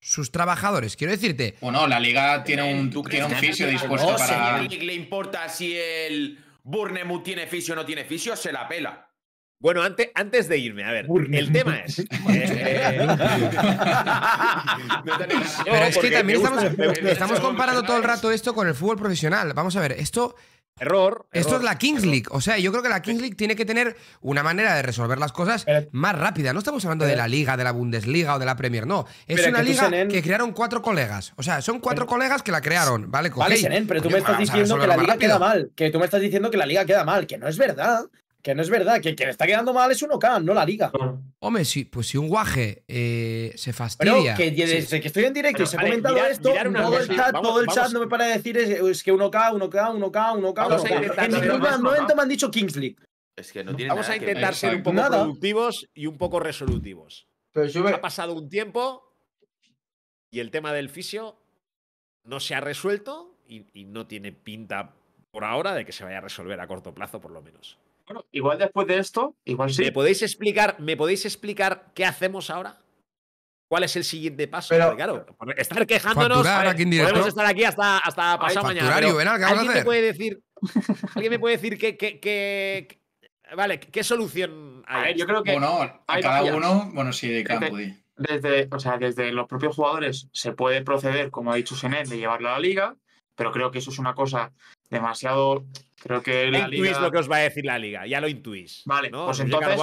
sus trabajadores. Quiero decirte. Bueno, la liga tiene un, eh, tiene un fisio dispuesto no, para. le importa si el Burnemouth tiene fisio o no tiene fisio, se la pela. Bueno, antes, antes de irme, a ver, el tema es. (laughs) Eh, (laughs) Pero es que también estamos, estamos (laughs) comparando todo el rato esto con el fútbol profesional. Vamos a ver, esto Error, Esto es la Kings League. O sea, yo creo que la Kings League tiene que tener una manera de resolver las cosas más rápida. No estamos hablando de la Liga, de la Bundesliga o de la Premier. No. Es una liga que crearon cuatro colegas. O sea, son cuatro colegas que la crearon. Vale, pero tú me estás diciendo que la Liga queda mal. Que tú me estás diciendo que la Liga queda mal. Que no es verdad. Que no es verdad, que quien está quedando mal es 1K, no la liga. Hombre, si, pues si un guaje eh, se fastidia. Pero que desde que estoy en directo y se ha comentado esto, todo, el chat, no me para de decir es, que 1K, 1K, 1K, 1K. En ningún momento me han dicho Kings League. Es que no tiene Vamos a intentar ser un poco productivos y un poco resolutivos. Pero yo Ha pasado un tiempo y el tema del fisio no se ha resuelto y no tiene pinta por ahora de que se vaya a resolver a corto plazo, por lo menos igual después de esto, igual sí. ¿Me podéis explicar, ¿me podéis explicar qué hacemos ahora? ¿Cuál es el siguiente paso? estar quejándonos. Eh, podemos estar aquí hasta, hasta pasado mañana. ¿alguien, me puede decir, (laughs) ¿Alguien me puede decir qué, vale, qué solución hay? A ver, yo creo que. Bueno, a cada uno, bueno, sí, de campo. Desde, o sea, desde los propios jugadores se puede proceder, como ha dicho Senet, de llevarlo a la liga, pero creo que eso es una cosa demasiado. Creo que intuís lo que os va a decir la liga, ya lo intuís. Vale, pues entonces.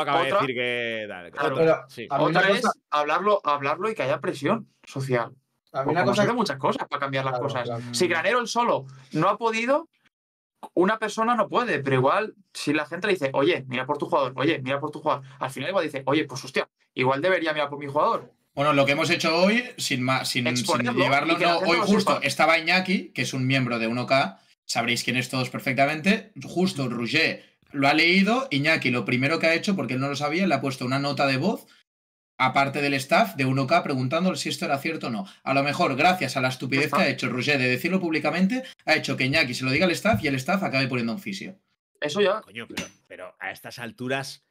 Otra, hablarlo, hablarlo y que haya presión social. Pues una cosa que... muchas cosas para cambiar las cosas. Si Granero el solo no ha podido, una persona no puede, pero igual si la gente le dice, oye, mira por tu jugador, oye, mira por tu jugador, al final igual dice, oye, pues hostia, igual debería mirar por mi jugador. Bueno, lo que hemos hecho hoy, sin, sin, sin llevarlo hoy justo, estaba Iñaki, que es un miembro de 1K, sabréis quién es todos perfectamente. Justo Rouget lo ha leído, Iñaki lo primero que ha hecho, porque él no lo sabía, le ha puesto una nota de voz, aparte del staff, de 1K, preguntándole si esto era cierto o no. A lo mejor, gracias a la estupidez que ha hecho Rouget de decirlo públicamente, ha hecho que Iñaki se lo diga al staff y el staff acabe poniendo un fisio. Eso ya. pero, pero a estas alturas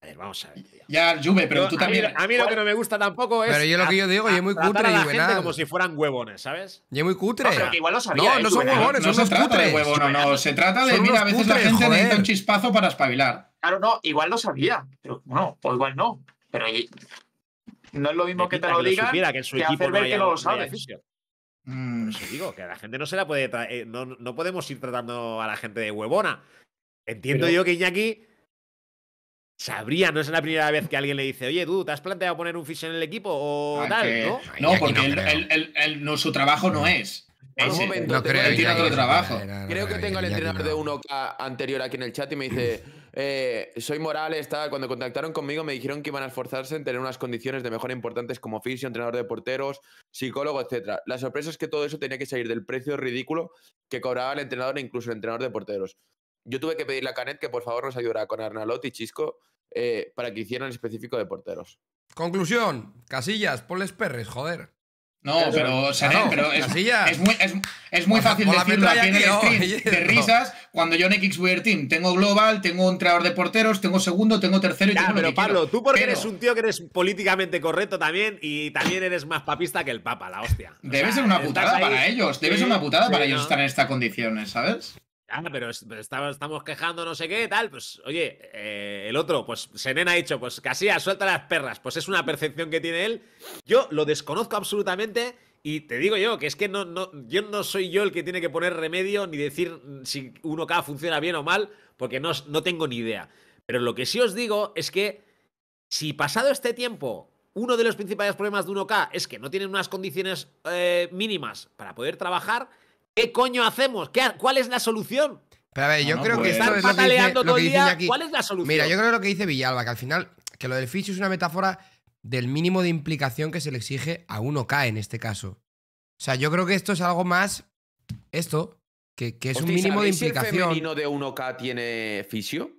a ver, vamos a ver. Ya, Yume, pero tú también. A mí, lo que no me gusta tampoco es. Pero yo lo que yo digo, es muy cutre, a la gente como si fueran huevones, ¿sabes? Yo muy cutre. pero que igual lo sabía, no, no son huevones, no son se trata de no, Se trata de, mira, a veces la gente necesita un chispazo para espabilar. Claro, no, igual lo sabía. Pero o pues igual no. Pero no es lo mismo que te lo digan. Mira, que en su equipo que no lo sabe. Mm. Por eso digo, que a la gente no se la puede. Eh, no, no podemos ir tratando a la gente de huevona. Entiendo yo que Iñaki sabría, no es la primera vez que alguien le dice, oye, tú, ¿te has planteado poner un fish en el equipo o tal? ¿no? no, porque su trabajo no es. ese. un momento, no creo, trabajo. creo que tengo al entrenador de uno anterior aquí en el chat y me dice. Eh, soy Morales, Cuando contactaron conmigo me dijeron que iban a esforzarse en tener unas condiciones de mejora importantes como fisio, entrenador de porteros, psicólogo, etc. La sorpresa es que todo eso tenía que salir del precio ridículo que cobraba el entrenador e incluso el entrenador de porteros yo tuve que pedirle a Canet que por favor nos ayudara con Arnalot y Chisco eh, para que hicieran específico de porteros. Conclusión, casillas, ponles perres, joder. No, pero, pero es, muy, es, muy fácil decirlo aquí en el de risas cuando yo en Xbox Team tengo global, tengo un entrenador de porteros, tengo segundo, tengo tercero y tengo pero Pablo, tú porque eres un tío que eres políticamente correcto también y también eres más papista que el papa, la hostia. debe ser una putada para ellos, debe ser una putada para ellos estar en estas condiciones, ¿sabes? Ah, pero, estamos, quejando no sé qué, tal. Pues, oye, eh, el otro, pues Senen ha dicho, pues ha suelta las perras. Pues es una percepción que tiene él. Yo lo desconozco absolutamente. Y te digo yo, que es que no, no, yo no soy yo el que tiene que poner remedio ni decir si 1K funciona bien o mal, porque no, no tengo ni idea. Pero lo que sí os digo es que si pasado este tiempo uno de los principales problemas de 1K es que no tienen unas condiciones eh, mínimas para poder trabajar, ¿Qué coño hacemos? ¿Cuál es la solución? Pero a ver, yo creo pues, que Están pataleando todo el día. ¿Cuál es la solución? Mira, yo creo lo que dice Villalba, que al final, que lo del fisio es una metáfora del mínimo de implicación que se le exige a 1 K en este caso. O sea, yo creo que esto es algo más. Esto, que, es un mínimo de implicación. Si el femenino de 1K tiene fisio?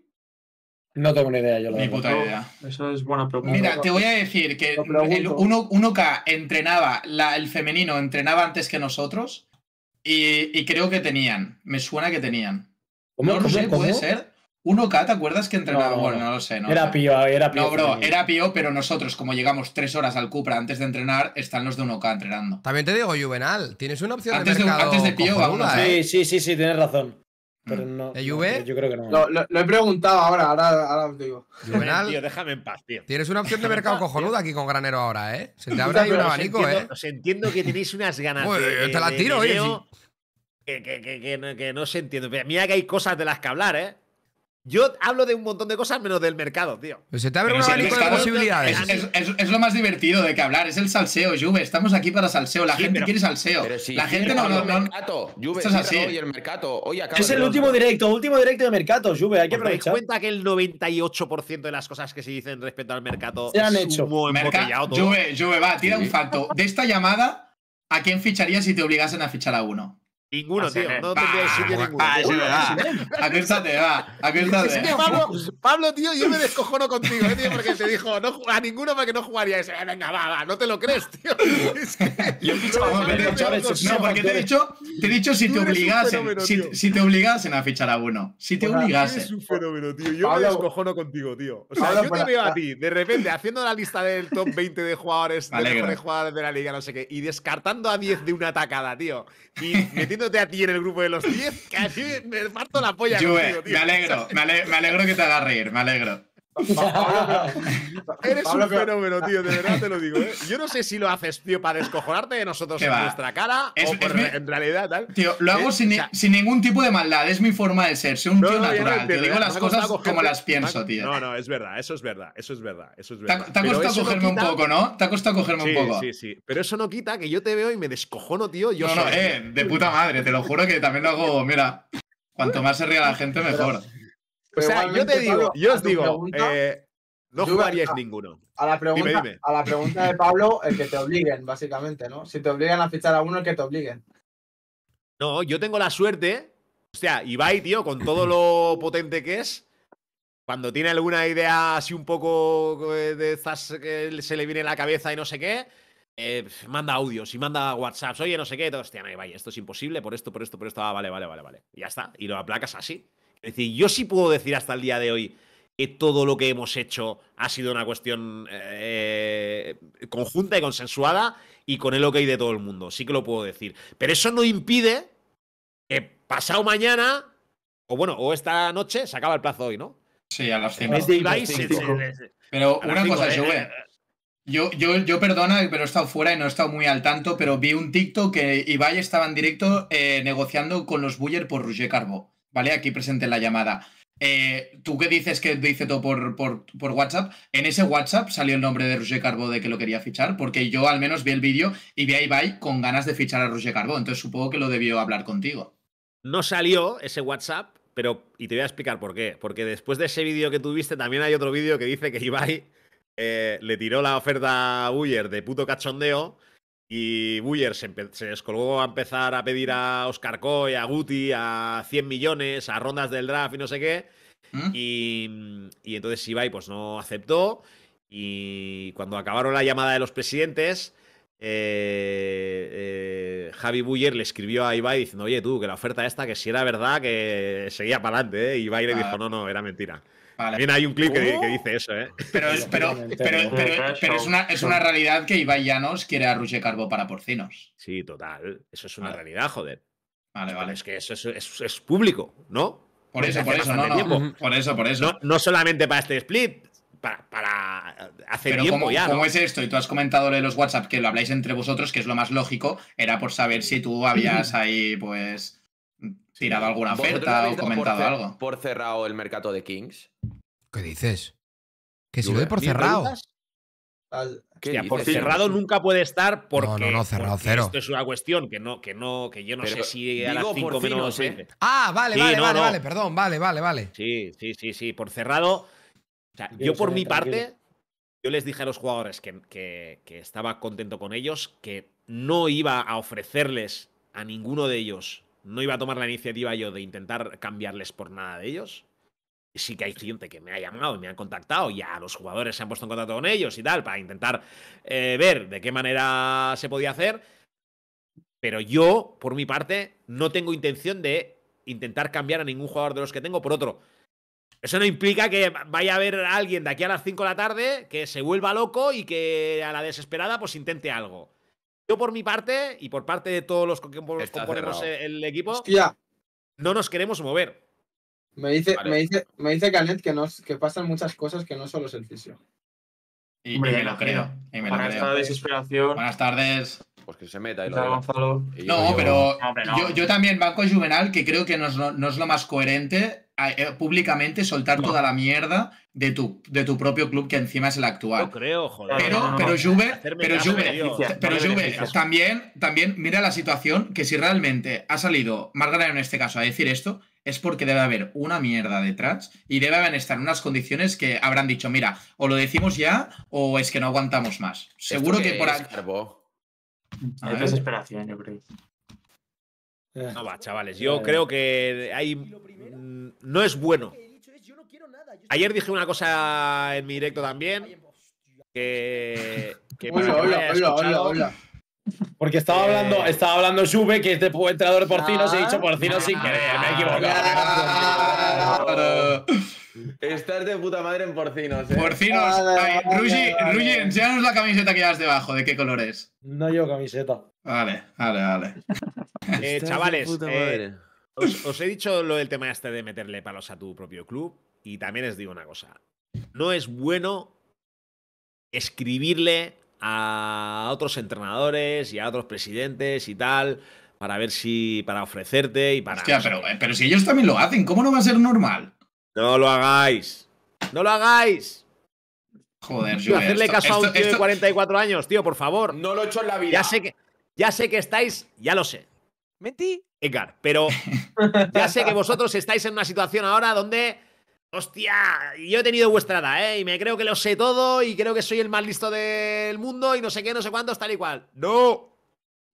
No tengo ni idea, yo Ni puta idea. Eso es buena pregunta. Mira, te voy a decir que 1, k entrenaba, el femenino entrenaba antes que nosotros y, creo que tenían. Me suena que tenían. ¿Cómo, no lo sé, puede ser. 1K, ¿te acuerdas que entrenaba? bueno, no lo sé, ¿no? Era pío, era pío. No, bro, era pío, pero nosotros, como llegamos tres horas al Cupra antes de entrenar, están los de 1K entrenando. También te digo, Juvenal, tienes una opción de mercado Antes de pío, ¿eh? sí, sí, sí, tienes razón. Pero mm. no. yo creo que no. Lo, he preguntado ahora, ahora, ahora os digo. (laughs) tío, déjame en paz, tío. Tienes una opción de mercado cojonuda aquí con Granero ahora, ¿eh? Se te abre ahí un abanico, ¿eh? entiendo que tenéis unas ganas. yo te la tiro, de, Que, que, que, no, que, no, se entiende. Mira que hay cosas de las que hablar, ¿eh? Yo hablo de un montón de cosas menos del mercado, tío. Pues se te abre un abanico de posibilidades. Es, lo más divertido de que hablar, es el salseo, Juve. Estamos aquí para salseo. La gente quiere salseo. la gente no. habla Juve, es el es el último directo, último directo de mercado, Juve. Hay que aprovechar. cuenta que el 98% de las cosas que se dicen respecto al mercado se han hecho. Merca Juve, Juve, va, tira un facto. De esta llamada, ¿a quién ficharías si te obligasen a fichar a uno? Ninguno, tío. No te tendría que sitio ah, ninguno. Ah, es verdad. va. Acústate. Pablo, Pablo, tío, yo me descojono contigo, ¿eh, tío, porque te dijo no, a ninguno para que no jugaría ese. Eh, venga, va, va, no te lo crees, tío. (laughs) Yo te yo no, no, porque te he dicho, te he dicho si te obligasen, si, si, te obligasen a fichar a uno, si te obligasen. Es un fenómeno, tío. Yo me descojono contigo, tío. O sea, yo te veo a ti, de repente, haciendo la lista del top 20 de jugadores, de jugadores de la liga, no sé qué, y descartando a 10 de una atacada, tío. Y metiendo (laughs) no a ti en el grupo de los 10, casi me parto la polla. Me, alegro, me alegro, me alegro, que te haga reír, me alegro eres un fenómeno, tío, de verdad te lo digo. ¿eh? Yo no sé si lo haces, tío, para descojonarte de nosotros en nuestra cara en realidad tal. Tío, lo hago eh, sin, ningún tipo de maldad, es mi forma de ser, soy un tío natural. Te digo las cosas como las (laughs) pienso, tío. No, no, es verdad, eso es verdad, eso es verdad, Te, ha costado cogerme un poco, ¿no? Te ha costado cogerme un poco. Sí, sí, pero eso no quita que yo te veo y me descojono, tío. Yo no, no, eh, de puta madre, te lo juro que también lo hago, mira, cuanto más se ríe la gente, mejor o sea, yo te digo, yo os digo, eh, no jugarías ninguno. A la, pregunta, de Pablo, el que te (laughs) obliguen, básicamente, ¿no? Si te obligan a fichar a uno, el que te obliguen. No, yo tengo la suerte. O sea, Ibai, tío, con todo lo potente que es, cuando tiene alguna idea así un poco eh, de estas que se le viene en la cabeza y no sé qué, eh, manda audios y manda WhatsApp Oye, no sé qué, todo, hostia, no, Ibai, esto es imposible, por esto, por esto, por esto. Ah, vale, vale, vale, vale. Y ya está. Y lo aplacas así. Es decir, yo sí puedo decir hasta el día de hoy que todo lo que hemos hecho ha sido una cuestión eh, conjunta y consensuada y con el ok de todo el mundo. Sí que lo puedo decir. Pero eso no impide que pasado mañana, o bueno, o esta noche, se acaba el plazo hoy, ¿no? Sí, a las Pero una cosa, yo, yo, yo, perdona, pero he estado fuera y no he estado muy al tanto, pero vi un TikTok que Ibai estaba en directo eh, negociando con los Buller por Roger Carbo. ¿vale? Aquí presente la llamada. Eh, Tú qué dices que dice todo por, WhatsApp, en ese WhatsApp salió el nombre de Roger Carbó de que lo quería fichar, porque yo al menos vi el vídeo y vi a Ibai con ganas de fichar a Roger Carbó, entonces supongo que lo debió hablar contigo. No salió ese WhatsApp, pero, y te voy a explicar por qué, porque después de ese vídeo que tuviste también hay otro vídeo que dice que Ibai eh, le tiró la oferta a Uyer de puto cachondeo y Buller se, descolgó a empezar a pedir a Oscar Coy, a Guti, a 100 millones, a rondas del draft y no sé qué. ¿Mm? Y, entonces Ibai pues no aceptó. Y cuando acabaron la llamada de los presidentes, eh, eh, Javi Buller le escribió a Ibai diciendo, oye tú, que la oferta esta, que si era verdad, que seguía para adelante. ¿eh?". Ibai le ah. dijo, no, no, era mentira. Vale. hay un clip que, oh. dice eso, ¿eh? Pero, es, una, realidad que Ibai Llanos quiere a Roger Carbo para porcinos. Sí, total. Eso es una realidad, joder. Vale, vale. Es que eso es, público, ¿no? Por eso, por eso, no, no. por eso, por eso, no, solamente para este split, para, para como, ya. ¿Cómo es esto? Y tú has comentado de los WhatsApp que lo habláis entre vosotros, que es lo más lógico, era por saber si tú (clears throat) habías ahí, pues, tirado alguna oferta o comentado algo. ¿Por cerrado el mercado de Kings? ¿Qué dices? Que si lo por cerrado. Hostia, por cerrado nunca puede estar porque, no, no, no, cerrado, cero. esto es una cuestión que no, que no, que yo no sé si a las 5 menos ¿eh? Ah, vale, vale, vale, vale, perdón, vale, vale, vale. Sí, sí, sí, sí. Por cerrado. yo por mi parte, yo les dije a los jugadores que estaba contento con ellos, que no iba a ofrecerles a ninguno de ellos no iba a tomar la iniciativa yo de intentar cambiarles por nada de ellos. Sí que hay gente que me ha llamado y me han contactado, ya los jugadores se han puesto en contacto con ellos y tal, para intentar eh, ver de qué manera se podía hacer. Pero yo, por mi parte, no tengo intención de intentar cambiar a ningún jugador de los que tengo por otro. Eso no implica que vaya a haber alguien de aquí a las 5 de la tarde que se vuelva loco y que a la desesperada pues intente algo. Yo por mi parte y por parte de todos los que componemos el equipo, no nos queremos mover. Me dice, me dice, me que, nos, que pasan muchas cosas que no solo es el fisio. Y, me lo creo. Buenas Buenas tardes pues que se meta. Y lo no, pero Yo, también banco Juvenal, que creo que no es, no es lo más coherente eh, públicamente soltar toda la mierda de tu, de tu propio club que encima es el actual. Yo creo, joder. Pero, pero Juve, pero Juve, pero Juve, también, también mira la situación que si realmente ha salido margarita en este caso a decir esto, es porque debe haber una mierda detrás y deben estar en unas condiciones que habrán dicho, mira, o lo decimos ya o es que no aguantamos más. Seguro que, por aquí... Hay desesperación, yo creo. No va, chavales. Yo creo que hay. No es bueno. Ayer dije una cosa en mi directo también. Que. que hola, hola, hola, hola, hola. Porque estaba hablando, estaba hablando Sube, que es de entrenador de porcinos, y he dicho porcinos sin querer, me he equivocado. Estás de puta madre en porcinos, eh. Porcinos. Ruggie, Rugi, la camiseta que llevas debajo, ¿de qué color es? No llevo camiseta. Vale, vale, vale. (laughs) Eh, chavales, eh, os, he dicho lo del tema este de meterle palos a tu propio club y también os digo una cosa. No es bueno escribirle a otros entrenadores y a otros presidentes y tal para ver si, para ofrecerte y para... Hostia, pero, eh, pero si ellos también lo hacen, ¿cómo no va a ser normal? No lo hagáis. No lo hagáis. Joder, yo. Hacerle caso a un tío de 44 años, tío, por favor. No lo he hecho en la vida. Ya sé que, ya sé que estáis, ya lo sé. ¿Mentí? Edgar, pero (laughs) ya sé que vosotros estáis en una situación ahora donde. Hostia, yo he tenido vuestra edad, ¿eh? Y me creo que lo sé todo y creo que soy el más listo del mundo y no sé qué, no sé cuándo, tal y cual. ¡No!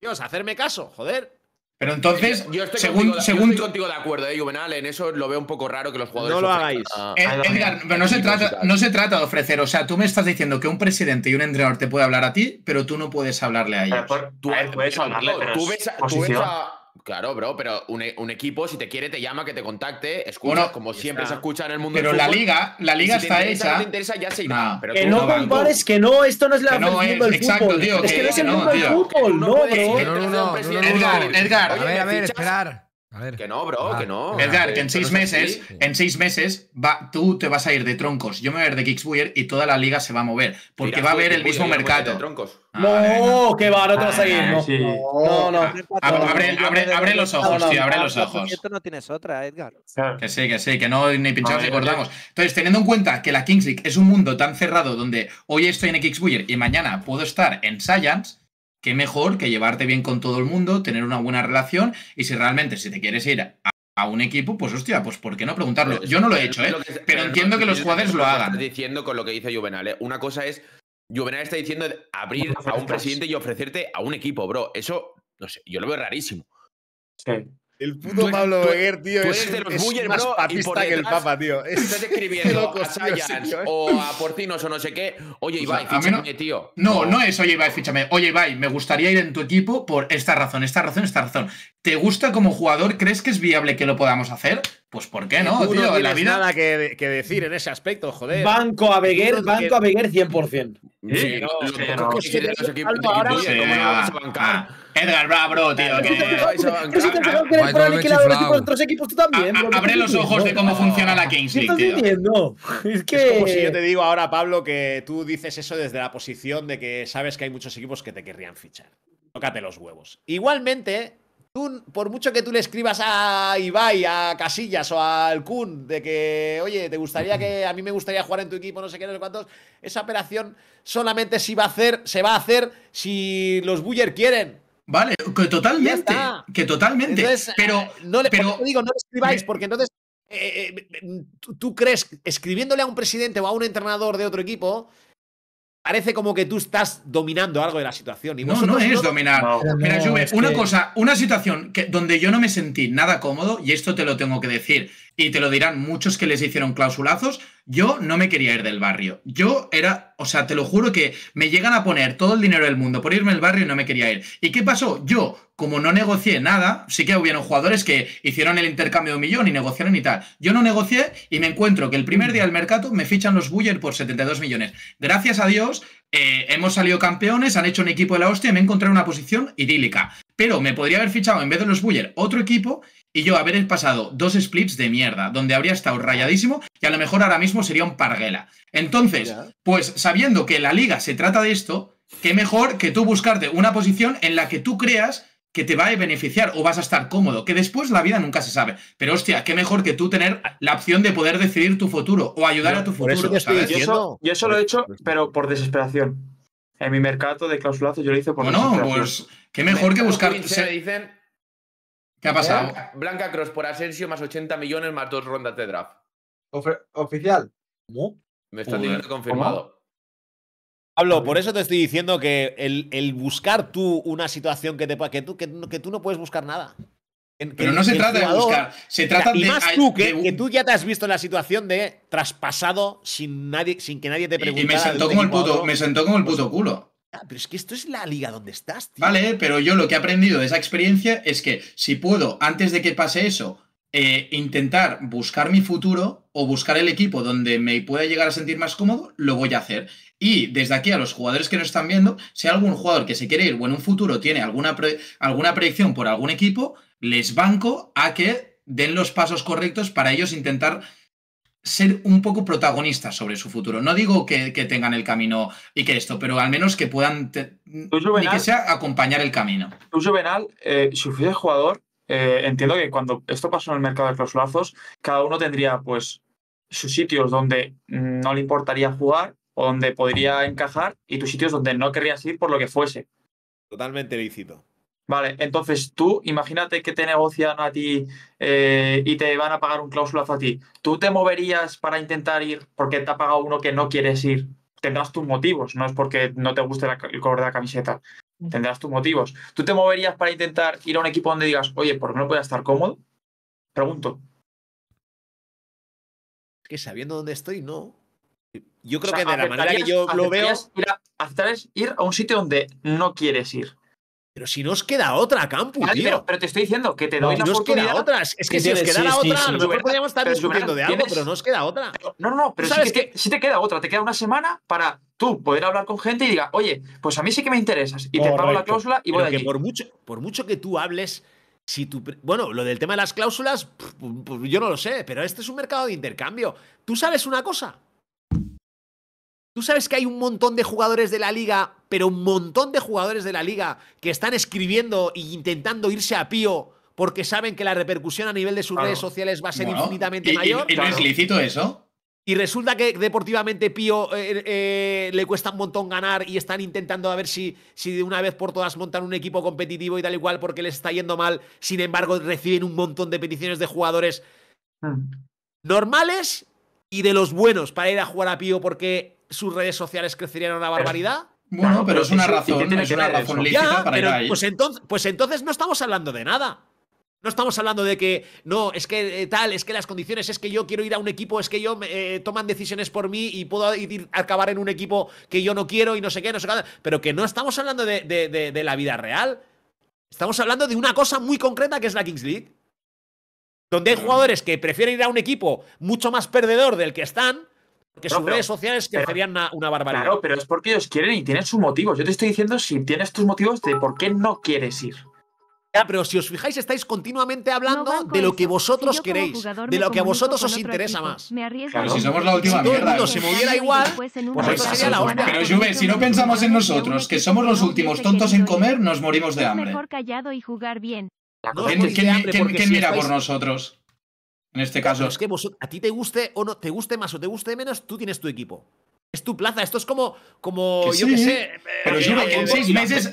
Dios, hacerme caso, joder. Pero entonces, yo según, yo estoy contigo de acuerdo, eh, Juvenal, en eso lo veo un poco raro que los jugadores. No lo hagáis. Eh, pero no se, trata, de ofrecer. O sea, tú me estás diciendo que un presidente y un entrenador te puede hablar a ti, pero tú no puedes hablarle a ellos. tú ves a Claro, bro, pero e, un, equipo, si te quiere, te llama, que te contacte, escucha, como siempre se escucha en el mundo Pero la liga, la liga está hecha. que no, compares, que no, esto no es la no del exacto, Tío, es que, no es el mundo del fútbol, no, Edgar, Edgar. A ver, a ver, esperar. A ver. Que no, bro, ah. que no. Edgar, que en seis meses, en seis meses, va, tú te vas a ir de troncos. Yo me voy a ir de Kicksbuyer y toda la liga se va a mover. Porque va a haber el mismo mercado. De troncos. Ah, no, qué barato vas a ir. Ah, no, no, Abre, abre, abre, los ojos, tío, abre los ojos. Esto no tienes otra, Edgar. Que sí, que sí, que no ni ni cortamos. Entonces, teniendo en cuenta que la Kings League es un mundo tan cerrado donde hoy estoy en Kicksbuyer y mañana puedo estar en Science qué mejor que llevarte bien con todo el mundo, tener una buena relación y si realmente si te quieres ir a, un equipo, pues hostia, pues ¿por qué no preguntarlo? Yo no lo he hecho, ¿eh? pero, entiendo que los jugadores lo hagan. diciendo con lo que dice Juvenal, ¿eh? una cosa es, Juvenal está diciendo abrir a un presidente y ofrecerte a un equipo, bro. Eso, no sé, yo lo veo rarísimo. El puto e- Pablo e- tío, es, papista que el Papa, tío. estás (laughs) escribiendo a Sayans o a Porcinos o no sé qué. Oye, Ibai, tío. No, no, es oye, Ibai, fíjame. Oye, Ibai, me gustaría ir en tu equipo por esta razón, esta razón, esta razón. ¿Te gusta como jugador? ¿Crees que es viable que lo podamos hacer? Pues ¿por qué no, tío? No hay nada que, que, decir en ese aspecto, joder. Banco a Beguer, banco a Beguer 100%. Sí, Edgar, va, bro, tío. Que... Si te has que por otros equipos, tú también. Abre los ojos de cómo funciona la Kings League, tío. (laughs) Es que... Es como si yo te digo ahora, Pablo, que tú dices eso desde la posición de que sabes que hay muchos equipos que te querrían fichar. Tócate los huevos. Igualmente, por mucho que tú le escribas a Ibai, a Casillas o al Kun, de que, oye, te gustaría que a mí me gustaría jugar en tu equipo, no sé qué, no sé cuántos, esa operación solamente se va a hacer, si los Buller quieren. Vale, que totalmente, que totalmente. pero eh, no le, digo, no escribáis, porque entonces eh, eh, tú crees, escribiéndole a un presidente o a un entrenador de otro equipo, parece como que tú estás dominando algo de la situación. Y no, no es dominar. Mira, una cosa, una situación que, donde yo no me sentí nada cómodo, y esto te lo tengo que decir, y te lo dirán muchos que les hicieron clausulazos. Yo no me quería ir del barrio. Yo era, o sea, te lo juro que me llegan a poner todo el dinero del mundo por irme al barrio y no me quería ir. ¿Y qué pasó? Yo, como no negocié nada, sí que hubieron jugadores que hicieron el intercambio de un millón y negociaron y tal. Yo no negocié y me encuentro que el primer día del mercado me fichan los Buller por 72 millones. Gracias a Dios, eh, hemos salido campeones, han hecho un equipo de la hostia y me he encontrado en una posición idílica. Pero me podría haber fichado en vez de los Buller otro equipo y yo haber pasado dos splits de mierda, donde habría estado rayadísimo y a lo mejor ahora mismo sería un parguela. Entonces, pues sabiendo que la liga se trata de esto, qué mejor que tú buscarte una posición en la que tú creas que te va a beneficiar o vas a estar cómodo, que después la vida nunca se sabe. Pero hostia, qué mejor que tú tener la opción de poder decidir tu futuro o ayudar a tu futuro. Yo, eso, lo he hecho, pero por desesperación. En mi mercado de clausulazos yo lo hice por Bueno, pues qué mejor que buscar... Se dicen ¿Qué ha pasado? Blanca, Cross por Asensio más 80 millones más dos rondas de draft. ¿Oficial? ¿Cómo? Me está diciendo confirmado. Pablo, por eso te estoy diciendo que el, buscar tú una situación que, te, que, tú, que, tú no puedes buscar nada. Pero no se trata de buscar, se trata y más tú, que, tú ya te has visto en la situación de traspasado sin, nadie, sin que nadie te preguntara. Y me sentó, como el, puto, me sentó como el puto culo. Ah, pero es que esto es la liga donde estás, Vale, pero yo lo que he aprendido de esa experiencia es que si puedo, antes de que pase eso, eh, intentar buscar mi futuro o buscar el equipo donde me pueda llegar a sentir más cómodo, lo voy a hacer. Y desde aquí a los jugadores que nos están viendo, si algún jugador que se quiere ir o en un futuro tiene alguna, alguna predicción por algún equipo, les banco a que den los pasos correctos para ellos intentar ser un poco protagonistas sobre su futuro. No digo que, tengan el camino y que esto, pero al menos que puedan y que sea acompañar el camino. Tu Juvenal, eh, si fuese jugador, eh, entiendo que cuando esto pasó en el mercado de lazos, cada uno tendría pues sus sitios donde no le importaría jugar o donde podría encajar y tus sitios donde no querrías ir por lo que fuese. Totalmente lícito. Vale, entonces tú, imagínate que te negocian a ti eh, y te van a pagar un cláusulazo a ti. ¿Tú te moverías para intentar ir porque te ha pagado uno que no quieres ir? Tendrás tus motivos, no es porque no te guste el color de la camiseta. Mm. Tendrás tus motivos. ¿Tú te moverías para intentar ir a un equipo donde digas, oye, ¿por qué no puedo estar cómodo? Pregunto. Es que sabiendo dónde estoy, no. Yo creo que de la manera que yo lo veo. aceptar es ir a un sitio donde no quieres ir. Pero si no os queda otra, Campus, tío. Pero, te estoy diciendo que te doy no, la queda otra. Es que si os queda otra, a lo mejor podríamos estar discutiendo de algo, pero no os queda otra. no, no, no, pero ¿sabes que, si te queda otra. Te queda una semana para tú poder hablar con gente y diga, oye, pues a mí sí que me interesas. Y te pago la cláusula y voy pero de Por mucho, por mucho que tú hables, si tú, bueno, lo del tema de las cláusulas, pues, pues, yo no lo sé, pero este es un mercado de intercambio. Tú sabes una cosa, Tú sabes que hay un montón de jugadores de la liga, pero un montón de jugadores de la liga que están escribiendo e intentando irse a pío porque saben que la repercusión a nivel de sus redes sociales va a ser infinitamente mayor. ¿Y, no es lícito eso? Y resulta que deportivamente Pío eh, eh, eh, le cuesta un montón ganar y están intentando a ver si, si de una vez por todas montan un equipo competitivo y tal y cual porque les está yendo mal. Sin embargo, reciben un montón de peticiones de jugadores mm. normales y de los buenos para ir a jugar a Pío porque sus redes sociales crecerían una barbaridad. Bueno, pero, es una razón, es una razón para Pues entonces, pues entonces no estamos hablando de nada. No estamos hablando de que, no, es que eh, tal, es que las condiciones, es que yo quiero ir a un equipo, es que yo eh, toman decisiones por mí y puedo ir, acabar en un equipo que yo no quiero y no sé qué, no sé qué. Pero que no estamos hablando de, de, la vida real. Estamos hablando de una cosa muy concreta que es la Kings League. Donde hay jugadores que prefieren ir a un equipo mucho más perdedor del que están que sus redes sociales que serían una, barbaridad. Claro, pero es porque ellos quieren y tienen sus motivos. Yo te estoy diciendo si tienes tus motivos de por qué no quieres ir. Ya, pero si os fijáis, estáis continuamente hablando de lo que vosotros queréis, de lo que a vosotros os interesa más. claro, si somos la última si todo se moviera igual, pues pues sería la Pero si no pensamos en nosotros, que somos los últimos tontos en comer, nos morimos de hambre. callado y jugar bien. ¿Quién, mira por nosotros? En este caso. es a ti te guste o no, te guste más o te guste menos, tú tienes tu equipo. Es tu plaza. Esto es como, como yo sé. Eh, pero eh, en seis eh, meses,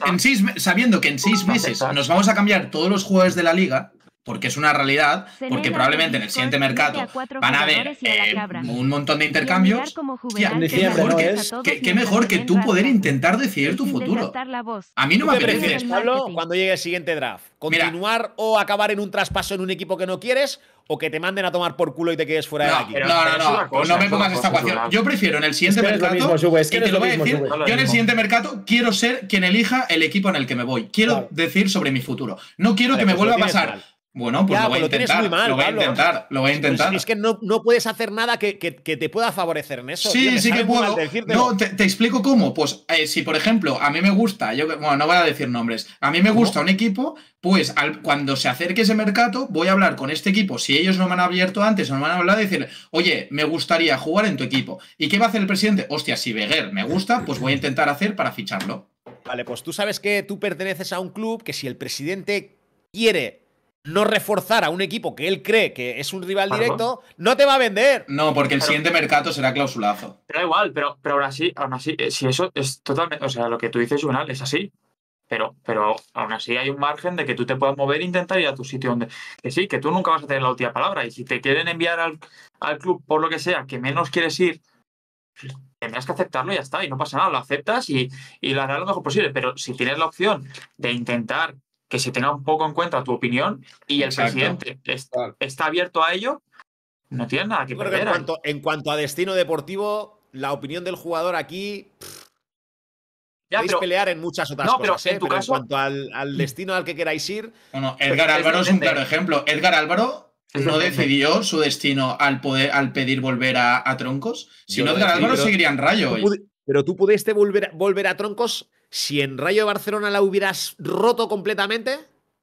sabiendo que en seis meses nos vamos a cambiar todos los jugadores de la liga, porque es una realidad, porque probablemente en el siguiente mercado van a haber eh, un montón de intercambios. ¿qué, mejor que, tú poder intentar decidir tu futuro. A mí no me apetece. Pablo, cuando llegue el siguiente draft, continuar o acabar en un traspaso en un equipo que no quieres o que te manden a tomar por culo y te quedes fuera de aquí. No, no, no, No no me pongas esta ecuación. Yo prefiero en el siguiente mercado. Yo en el siguiente mercado quiero ser quien elija el equipo en el que me voy. Quiero decir sobre mi futuro. No quiero que me vuelva a pasar. Bueno, pues lo voy a pues intentar. Lo, voy a intentar. Lo voy a intentar. es que no, puedes hacer nada que, te pueda favorecer en eso. Sí, sí que puedo. No, te, explico cómo. Pues eh, si, por ejemplo, a mí me gusta, yo bueno, no voy a decir nombres, a mí me gusta un equipo, pues cuando se acerque ese mercado, voy a hablar con este equipo. Si ellos no me han abierto antes o no me han hablado, decirle, oye, me gustaría jugar en tu equipo. ¿Y qué va a hacer el presidente? Hostia, si Beguer me gusta, pues voy a intentar hacer para ficharlo. Vale, pues tú sabes que tú perteneces a un club que si el presidente quiere no reforzar a un equipo que él cree que es un rival directo, no te va a vender. No, porque el siguiente mercado será clausulazo. Pero da igual, pero, pero aún así, aún así, eh, si eso es totalmente. O sea, lo que tú dices, Juvenal, es así. Pero, pero aún así hay un margen de que tú te puedas mover e intentar ir a tu sitio donde. Que sí, que tú nunca vas a tener la última palabra. Y si te quieren enviar al, club por lo que sea, que menos quieres ir, pues, tendrás que aceptarlo y ya está. Y no pasa nada, lo aceptas y, y lo harás lo mejor posible. Pero si tienes la opción de intentar que se tenga un poco en cuenta tu opinión y el presidente está, abierto a ello, no tiene nada que perder. en, cuanto, a destino deportivo, la opinión del jugador aquí. podéis pelear en muchas otras no, cosas, ¿eh? pero, en, cuanto al, mm. destino al que queráis ir. Bueno, Edgar Álvaro es, un claro ejemplo. Edgar Álvaro no decidió su destino al poder al pedir volver a, Troncos. Si no, Edgar Álvaro seguiría en rayo. Pero tú pudiste volver, volver a Troncos si en Rayo de Barcelona la hubieras roto completamente,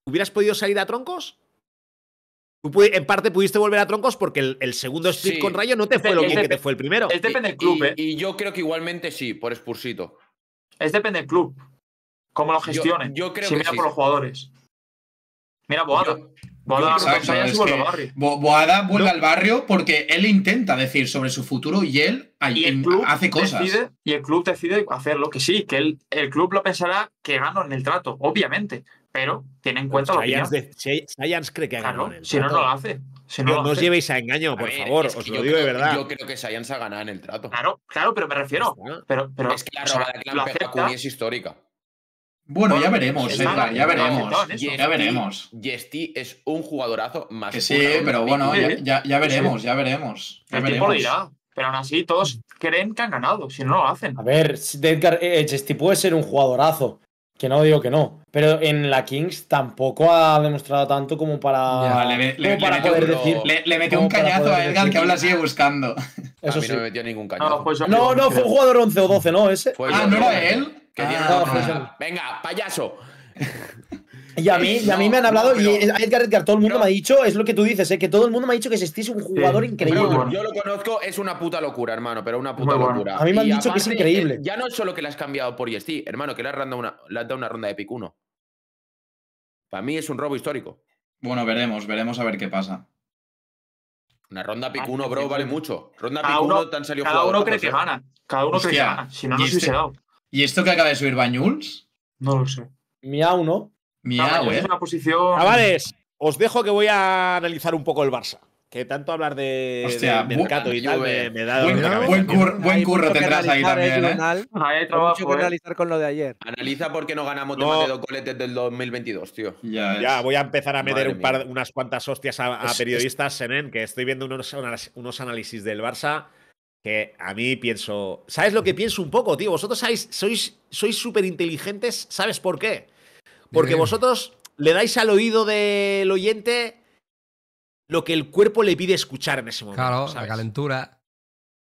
¿hubieras podido salir a troncos? en parte pudiste volver a troncos porque el, segundo split con Rayo no te fue lo bien que te fue el primero. Es depende del club, y, eh. y, yo creo que igualmente sí, por expulsito. Es depende del club. Cómo lo gestione. Yo, creo que mira por los jugadores. Mira, pues Boada. Boada, vuelve al barrio porque él intenta decir sobre su futuro y él hace cosas. y el club decide hacerlo, que sí, que él, el club lo pensará que gano en el trato, obviamente. Pero tiene en cuenta lo que. Science cree que ha ganado. si no, no lo hace. Si no, os llevéis a engaño, por favor, os lo digo de verdad. Yo creo que Science ha ganado en el trato. Claro, claro, pero me refiero. Pero, es que la robada que es histórica. Bueno, ya veremos, Edgar, ya veremos. ya veremos. Jesty es un jugadorazo más. Que sí, pero bueno, ya, veremos, ya, veremos, ya veremos. pero aún así todos creen que han ganado, si no lo hacen. A ver, Edgar, eh, eh, Jesty puede ser un jugadorazo, que no digo que no, pero en la Kings tampoco ha demostrado tanto como para, le, poder decir. Le, metió un cañazo a Edgar que ahora sigue buscando. a mí no me metió ningún cañazo. Pues no, no, fue un jugador 11 o 12, ¿no? Ese. ah, ¿no era él? Ah, pues Venga, payaso. Y a mí, a mí me han hablado, y Edgar Edgar, todo el mundo me ha dicho, es lo que tú dices, ¿eh? que todo el mundo me ha dicho que Sesti es un jugador increíble. Yo lo conozco, es una puta locura, hermano, pero una puta locura. A mí me han dicho que es increíble. Ya no es solo que la has cambiado por Yesti, hermano, que le has, dado una, le has dado una ronda de picuno. Para mí es un robo histórico. Bueno, veremos, veremos a ver qué pasa. Una ronda picuno, ah, bro, vale mucho. Ronda picuno tan salido Cada uno cree que gana. Cada uno cree que gana. Si no, no este se ha dado. ¿Y esto que acaba de subir Bañuls? No lo sé. Miau, ¿no? Miau, ah, Es eh. una posición. Chavales, os dejo que voy a analizar un poco el Barça. Que tanto hablar de, mercado y tal me, da. Buen, buen, curro tendrás ahí también. Eh, ¿eh? Hay, analizar con lo de ayer. Analiza por qué no ganamos no. tema de dos coletes del 2022, tío. Ya, voy a empezar a meter un par, unas cuantas hostias a, periodistas es, que estoy viendo unos, unos análisis del Barça que a mí pienso. ¿Sabes lo que pienso un poco, tío? Vosotros sois súper inteligentes, ¿sabes por qué? Porque vosotros le dais al oído del oyente lo que el cuerpo le pide escuchar en ese momento. Claro, la calentura.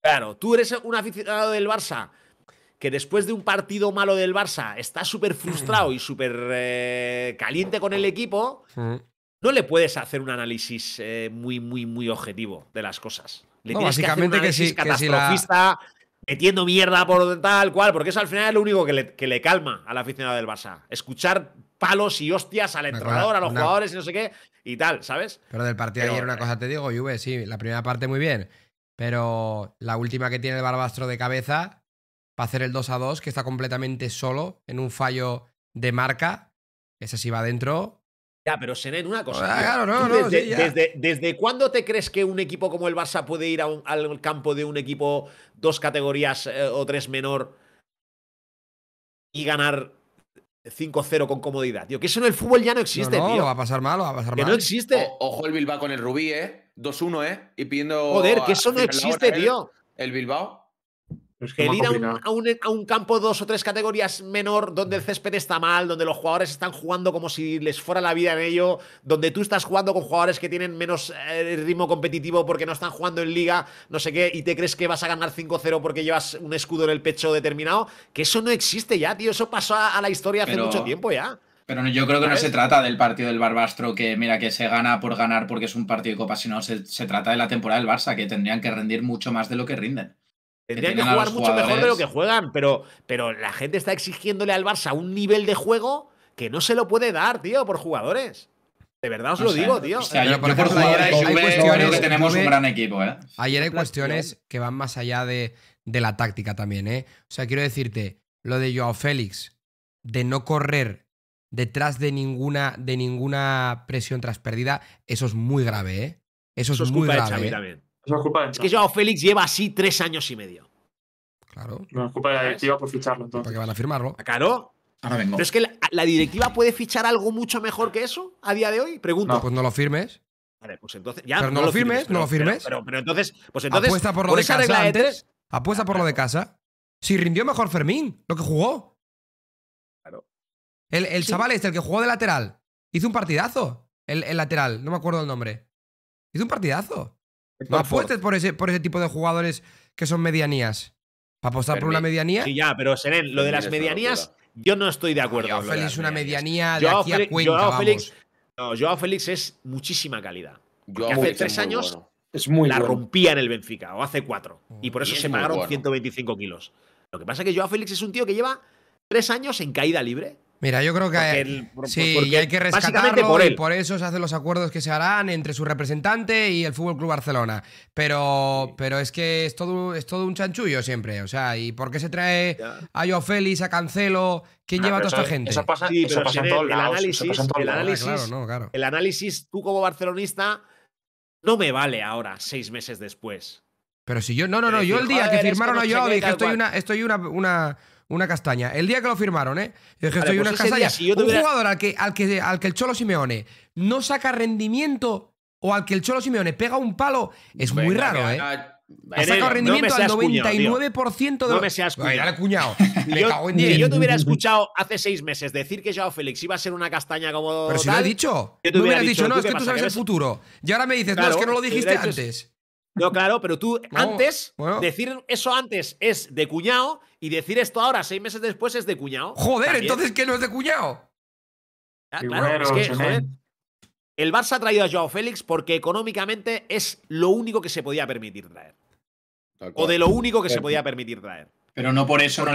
Claro, tú eres un aficionado del Barça que después de un partido malo del Barça está súper frustrado y súper eh, caliente con el equipo, mm. no le puedes hacer un análisis eh, muy, muy, muy objetivo de las cosas. Le básicamente que, si, que metiendo mierda por tal cual, porque eso al final es lo único que le, que le calma la del Barça. Escuchar palos y hostias al entrenador, a los jugadores y no sé qué y tal, ¿sabes? Pero del partido de ayer una eh cosa te digo, Juve, sí, la primera parte muy bien, pero la última que tiene el Barbastro de cabeza para hacer el 2 a 2, que está completamente solo en un fallo de marca. Ese sí va adentro, ya, pero Seren, una cosa. Ah, desde, desde, cuándo te crees que un equipo como el Barça puede ir al campo de un equipo dos categorías eh, o tres menor y ganar 5-0 con comodidad? Tío, que eso en el fútbol ya no existe, no, tío. va a pasar mal, va a pasar mal. Que no existe. ojo el Bilbao con el Rubí, ¿eh? 2-1, ¿eh? Y pidiendo. Joder, que eso no existe, tío. El Bilbao el ir a un, campo dos o tres categorías menor, donde el mm. césped está mal, donde los jugadores están jugando como si les fuera la vida en ello, donde tú estás jugando con jugadores que tienen menos eh, ritmo competitivo porque no están jugando en liga, no sé qué, y te crees que vas a ganar 5-0 porque llevas un escudo en el pecho determinado, que eso no existe ya, tío. Eso pasó a, la historia hace mucho tiempo ya. Pero yo creo que no se trata del partido del Barbastro, que mira, que se gana por ganar porque es un partido de copa, sino se trata de la temporada del Barça, que tendrían que rendir mucho más de lo que rinden. Tendrían que, jugar mucho mejor de lo que juegan, pero, pero la gente está exigiéndole al Barça un nivel de juego que no se lo puede dar, tío, por jugadores. De verdad os lo digo, tío. por ayer hay, cuestiones, que tenemos un gran equipo, ¿eh? Ayer hay cuestiones que van más allá de, la táctica también, ¿eh? O sea, quiero decirte, lo de Joao Félix, de no correr detrás de ninguna, de ninguna presión tras perdida, eso es muy grave, ¿eh? Eso, es, muy grave. ¿eh? también es que yo a que Joao Félix lleva así tres años y medio. Claro. No es culpa de la directiva por ficharlo, todo. Porque van a firmarlo. Claro. Ahora vengo. ¿Pero es que la, directiva puede fichar algo mucho mejor que eso a día de hoy? Pregunto. No, pues no lo firmes. Vale, pues entonces. Ya, pero no, lo firmes, no lo firmes. Pero, pero, entonces, pues entonces. Apuesta por lo de casa. apuesta por lo de casa. Si rindió mejor Fermín, lo que jugó. Claro. El, el chaval este, el que jugó de lateral, hizo un partidazo. El, el lateral, no me acuerdo el nombre. Hizo un partidazo. No apuestes por ese, por ese tipo de jugadores que son medianías. ¿Para apostar por una medianía? Sí, ya, pero Seren, lo de las medianías, yo no estoy de acuerdo. Joao Félix, una medianía Joao Félix, no, Joao Félix es muchísima calidad. hace tres años es muy la rompía en el Benfica, o hace cuatro. Y por eso se pagaron 125 kilos. Lo que pasa es que Joao Félix es un tío que lleva tres años en caída libre Mira, yo creo que sí, y hay que rescatarlo y por eso se hacen los acuerdos que se harán entre su representante y el Fútbol Club Barcelona. Pero, pero es que es todo, es todo un chanchullo siempre. O sea, ¿y por qué se trae a Joao Félix, a Cancelo? ¿Quién ah, lleva a toda esta gente? Eso pasa, el, análisis, el análisis, tú como barcelonista, no me vale ahora, seis meses después. Pero si yo, no, no, no, yo el día que firmaron a Joao dije, estoy una, estoy una una castaña. El día que lo firmaron, ¿eh? Yo dije, estoy pues una castaña. tuviera... Un jugador al que, al, que, al que el Cholo Simeone no saca rendimiento o al que el Cholo Simeone pega un palo, es muy raro, ¿eh? Ha sacado rendimiento al 99% de. No me seas cuñado. (laughs) yo, Si yo te hubiera escuchado hace seis meses decir que Joao Félix iba a ser una castaña como. Pero si lo he dicho. Yo no hubieras dicho, no, es que tú sabes el futuro. Y ahora me dices, no, es que no lo dijiste antes. No, claro, pero tú antes, decir eso antes es de cuñado y decir esto ahora, seis meses después, es de cuñado. Joder, entonces, ¿qué no es de cuñado? Ah, claro, es que, el Barça ha traído a Joao Félix porque económicamente es lo único que se podía permitir traer. O de lo único que se podía permitir traer. Pero no por eso no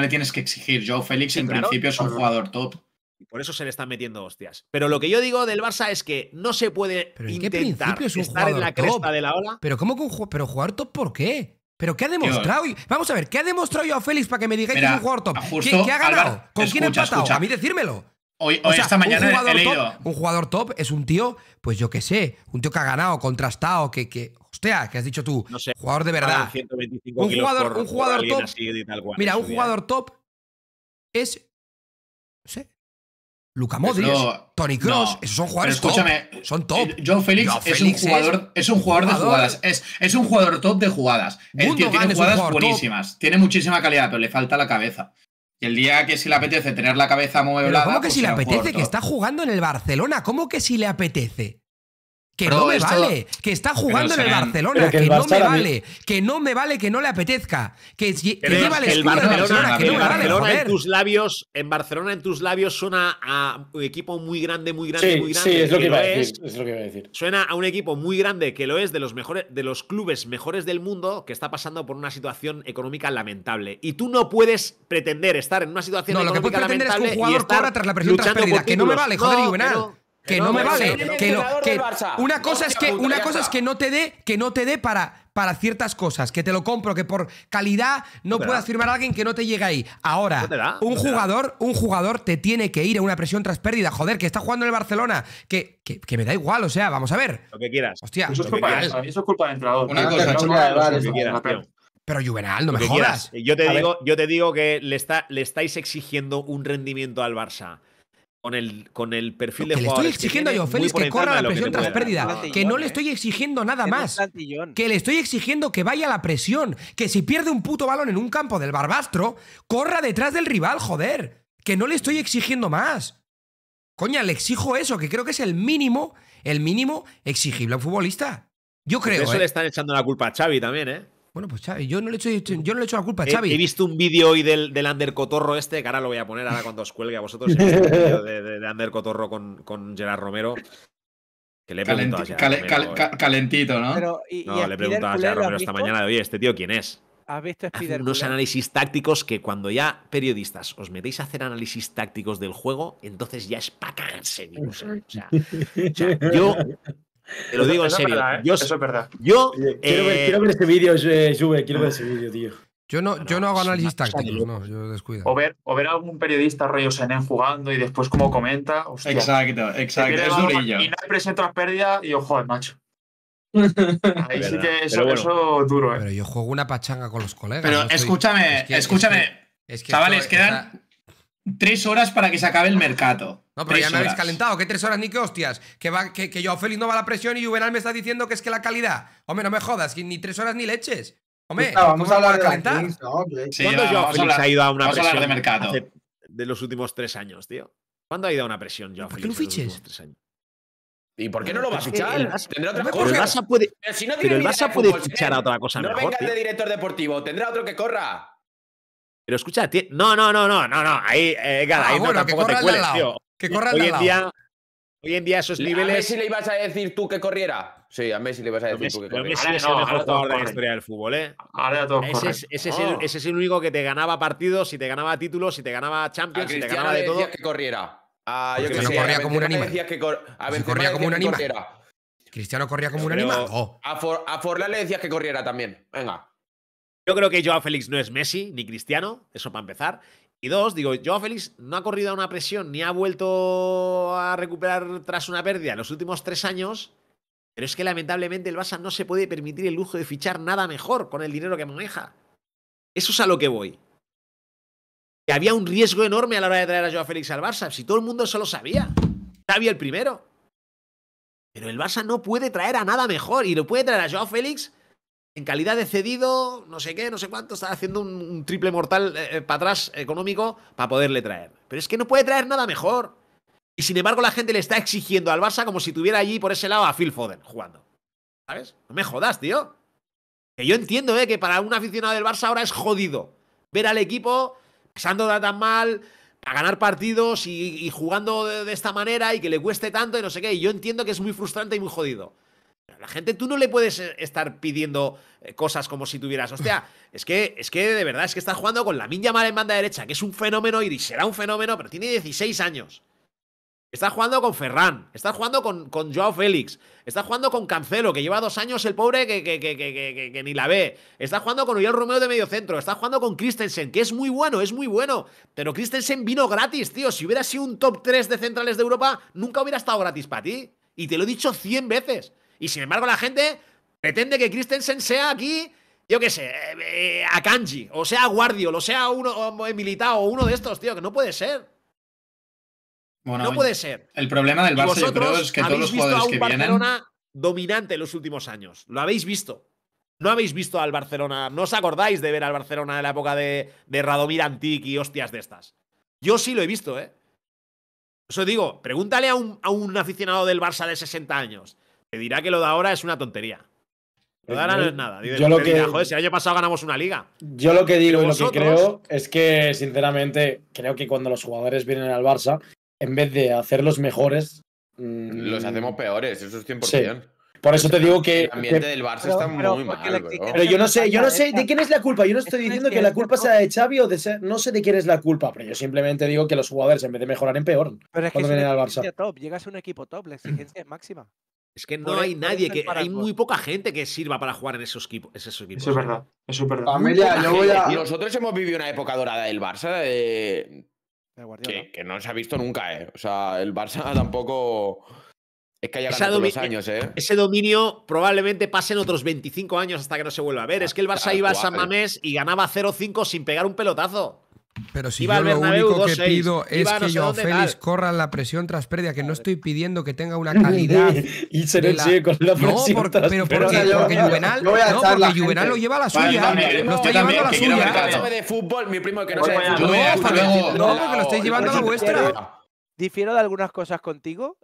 le, tienes que exigir. Joao Félix en principio es un jugador top. Y por eso se le están metiendo hostias. Pero lo que yo digo del Barça es que no se puede intentar es un estar en la cresta de la ola. Pero cómo pero jugar top por qué? ¿Pero qué ha demostrado? Vamos a ver, ¿qué ha demostrado yo a Félix para que me digáis que es un jugador top? ¿Qué, ha ganado? ¿Con quién ha empatado? A mí decírmelo. Hoy, o sea, esta mañana un jugador, Top, un jugador top es un tío, pues yo qué sé, un tío que ha ganado, contrastado, que, que hostia, que has dicho tú, jugador de verdad. un jugador, un jugador top. mira, un jugador top es, no sé, Luca Modric, Tony Cross, esos son jugadores escúchame, top. Son top. Eh, John Félix, es, un jugador, de jugadas. Es, es, un jugador top de jugadas. El tío tiene jugadas buenísimas. Tiene muchísima calidad, pero le falta la cabeza. Y el día que si le apetece tener la cabeza mueblada… ¿Cómo que pues si le apetece? Que está jugando en el Barcelona. ¿Cómo que si le apetece? que no me vale, que está jugando en el Barcelona, que, no me vale, que no me vale, que no le apetezca, que, lleva el, que no me vale, En tus labios, en Barcelona en tus labios suena a un equipo muy grande, muy grande, muy grande. Sí, es lo que, iba a decir, es, lo que a decir. Suena a un equipo muy grande que lo es de los mejores, de los clubes mejores del mundo que está pasando por una situación económica lamentable. Y tú no puedes pretender estar en una situación económica lamentable. No, lo que puedes que tras la que no me vale, joder, no, que no, me vale. Que una cosa es que una cosa es que no te dé que no te dé para, para ciertas cosas, que te lo compro, que por calidad no puedas firmar a alguien que no te llegue ahí. Ahora, un jugador, un jugador te tiene que ir a una presión tras pérdida. Joder, que está jugando en el Barcelona, que, me da igual, o sea, vamos a ver. Lo que quieras. eso es, culpa, del entrenador. pero Juvenal, no me jodas. Yo te, digo, yo te digo que le, está, le estáis exigiendo un rendimiento al Barça con el, perfil de que Le estoy exigiendo a Félix que corra la presión tras pérdida. que no le eh. estoy exigiendo nada más. que le estoy exigiendo que vaya la presión. Que si pierde un puto balón en un campo del barbastro, corra detrás del rival, joder. Que no le estoy exigiendo más. Coña, le exijo eso, que creo que es el mínimo, el mínimo exigible a un futbolista. Yo pues creo. Por eso eh. le están echando la culpa a Xavi también, ¿eh? Bueno, pues Xavi, yo no le hecho yo no le la culpa a Xavi. He, visto un vídeo hoy del, del Cotorro este, que ahora lo voy a poner ahora cuando os cuelgue a vosotros. He vídeo de, Ander Cotorro con, Gerard Romero. Que le he Calentito, ¿no? no, le he preguntado a Gerard Romero esta mañana, de, oye, ¿este tío quién es? ¿Has unos análisis tácticos que cuando ya periodistas os metéis a hacer análisis tácticos del juego, entonces ya es para cagarse. yo lo digo en serio. ¿eh? yo, eso es verdad. Yo. quiero, ver, eh, quiero, este vídeo, eh, Juve, quiero ver ese vídeo, tío. Yo no, yo no hago análisis tácticos, no, yo descuido. O ver, o ver a algún periodista rollo Senen jugando y después cómo comenta. exacto, exacto. Es Y no presento las pérdidas y ojo, joder, macho. (laughs) Ahí sí que eso, es duro, eh. Pero yo juego una pachanga con los colegas. Pero escúchame, escúchame. Chavales, quedan tres horas para que se acabe el mercado. No, pero ya me habéis calentado. ¿Qué tres horas ni qué hostias? Que, va, que, que yo Félix no va a la presión y Juvenal me está diciendo que es que la calidad. Hombre, no me jodas, ni tres horas ni leches. Hombre, ¿cómo vamos a hablar calentar? ¿Cuándo Joao Félix ha ido a una presión de mercado? de los últimos tres años, tío? ¿Cuándo ha ido a una presión, yo? Félix? ¿Por qué lo fiches? años? ¿Y por qué no lo va a fichar? Tendrá otro que El pero escucha, no, no, no, no, no, no. Ahí, eh, ah, ahí no tampoco te cueles, Que corra hoy, hoy en día, hoy en día esos niveles. A Messi le ibas a decir tú que corriera. Sí, a Messi le ibas a decir tú que corriera. Messi la historia del fútbol, ¿eh? Ahora ese, es, ese, es el, único que te ganaba partidos, si te ganaba títulos, si te ganaba Champions, si te ganaba de todo. que corriera. Ah, yo que no corría como un animal. Que corriera. a corría como un Cristiano corría como un animal. Oh. A, Forlán le decías que corriera también. Venga. Yo creo que Joao Félix no es Messi ni Cristiano, eso para empezar. Y dos, digo, Joao Félix no ha corrido a una presión ni ha vuelto a recuperar tras una pérdida en los últimos tres años. Pero es que lamentablemente el Barça no se puede permitir el lujo de fichar nada mejor con el dinero que maneja. Eso es a lo que voy. Que había un riesgo enorme a la hora de traer a Joao Félix al Barça. Si todo el mundo eso lo sabía. Sabía el primero. Pero el Barça no puede traer a nada mejor. Y lo puede traer a Joao Félix en calidad de cedido, no sé qué, no sé cuánto, está haciendo un, triple mortal eh, eh, para atrás económico para poderle traer. Pero es que no puede traer nada mejor. Y sin embargo, la gente le está exigiendo al Barça como si tuviera allí por ese lado a Phil Foden jugando. ¿Sabes? No me jodas, tío. Que yo entiendo, ¿eh? Que para un aficionado del Barça ahora es jodido ver al equipo pasando tan mal, a ganar partidos y, jugando de, de, esta manera y que le cueste tanto y no sé qué. Y yo entiendo que es muy frustrante y muy jodido la gente tú no le puedes eh, estar pidiendo eh, cosas como si tuvieras. Hostia, (laughs) es que, es que de verdad es que estás jugando con la Minyamal en banda derecha, que es un fenómeno y será un fenómeno, pero tiene 16 años. Está jugando con Ferran, está jugando con, Joao Félix, está jugando con Cancelo, que lleva dos años el pobre que, que, ni la ve, está jugando con Uriel Romeo de medio centro, está jugando con Christensen, que es muy bueno, es muy bueno, pero Christensen vino gratis, tío. Si hubiera sido un top 3 de centrales de Europa, nunca hubiera estado gratis para ti. Y te lo he dicho 100 veces. Y sin embargo, la gente pretende que Christensen sea aquí, yo qué sé, eh, eh, a Kanji, o sea Guardiol, o sea uno o uno de estos, tío, que no puede ser. no puede ser. El problema del Barça, es que todos los jugadores que Barcelona dominante en los últimos años. Lo habéis visto. No habéis visto al Barcelona. No os acordáis de ver al Barcelona de la época de, de Radomir Antic y hostias de estas. Yo sí lo he visto, ¿eh? Eso digo, pregúntale a un, a un aficionado del Barça de 60 años. Te dirá que lo de ahora es una tontería. Lo de ahora no es nada. yo lo que, joder, si el año pasado ganamos una liga. Yo lo que digo y lo que creo es que, sinceramente, creo que cuando los jugadores vienen al Barça, en vez de hacerlos mejores. Mm, los hacemos peores, eso es 100%. Por eso te digo que. El ambiente del Barça está muy mal. Pero yo no sé, yo no sé de quién es la culpa. Yo no estoy diciendo que la culpa sea de Xavi o de. Ser, no sé de quién es la culpa, pero yo simplemente digo que los jugadores, en vez de mejorar, empeoran. Pero cuando vienen al Barça. Llegas a un equipo top, la exigencia es máxima. Es que no hay nadie, que hay muy poca gente que sirva para jugar en esos equipos. es verdad, Nosotros hemos vivido una época dorada del Barça eh, que, no se ha visto nunca, ¿eh? O sea, el Barça (laughs) tampoco... Es que haya ganado los años, ¿eh? Ese dominio probablemente pasen otros 25 años hasta que no se vuelva a ver. Es que el Barça iba a San Mamés y ganaba 0-5 sin pegar un pelotazo. Pero si yo lo único que pido es que yo Félix corra la presión tras pérdida, que no estoy pidiendo que tenga una (laughs) calidad. y se le sigue la No, porque, pero Juvenal, no, porque Juvenal lo lleva a la suya. no, lo está llevando a la suya. de fútbol, mi primo que no No, porque lo estáis llevando a la vuestra. Difiero de algunas cosas contigo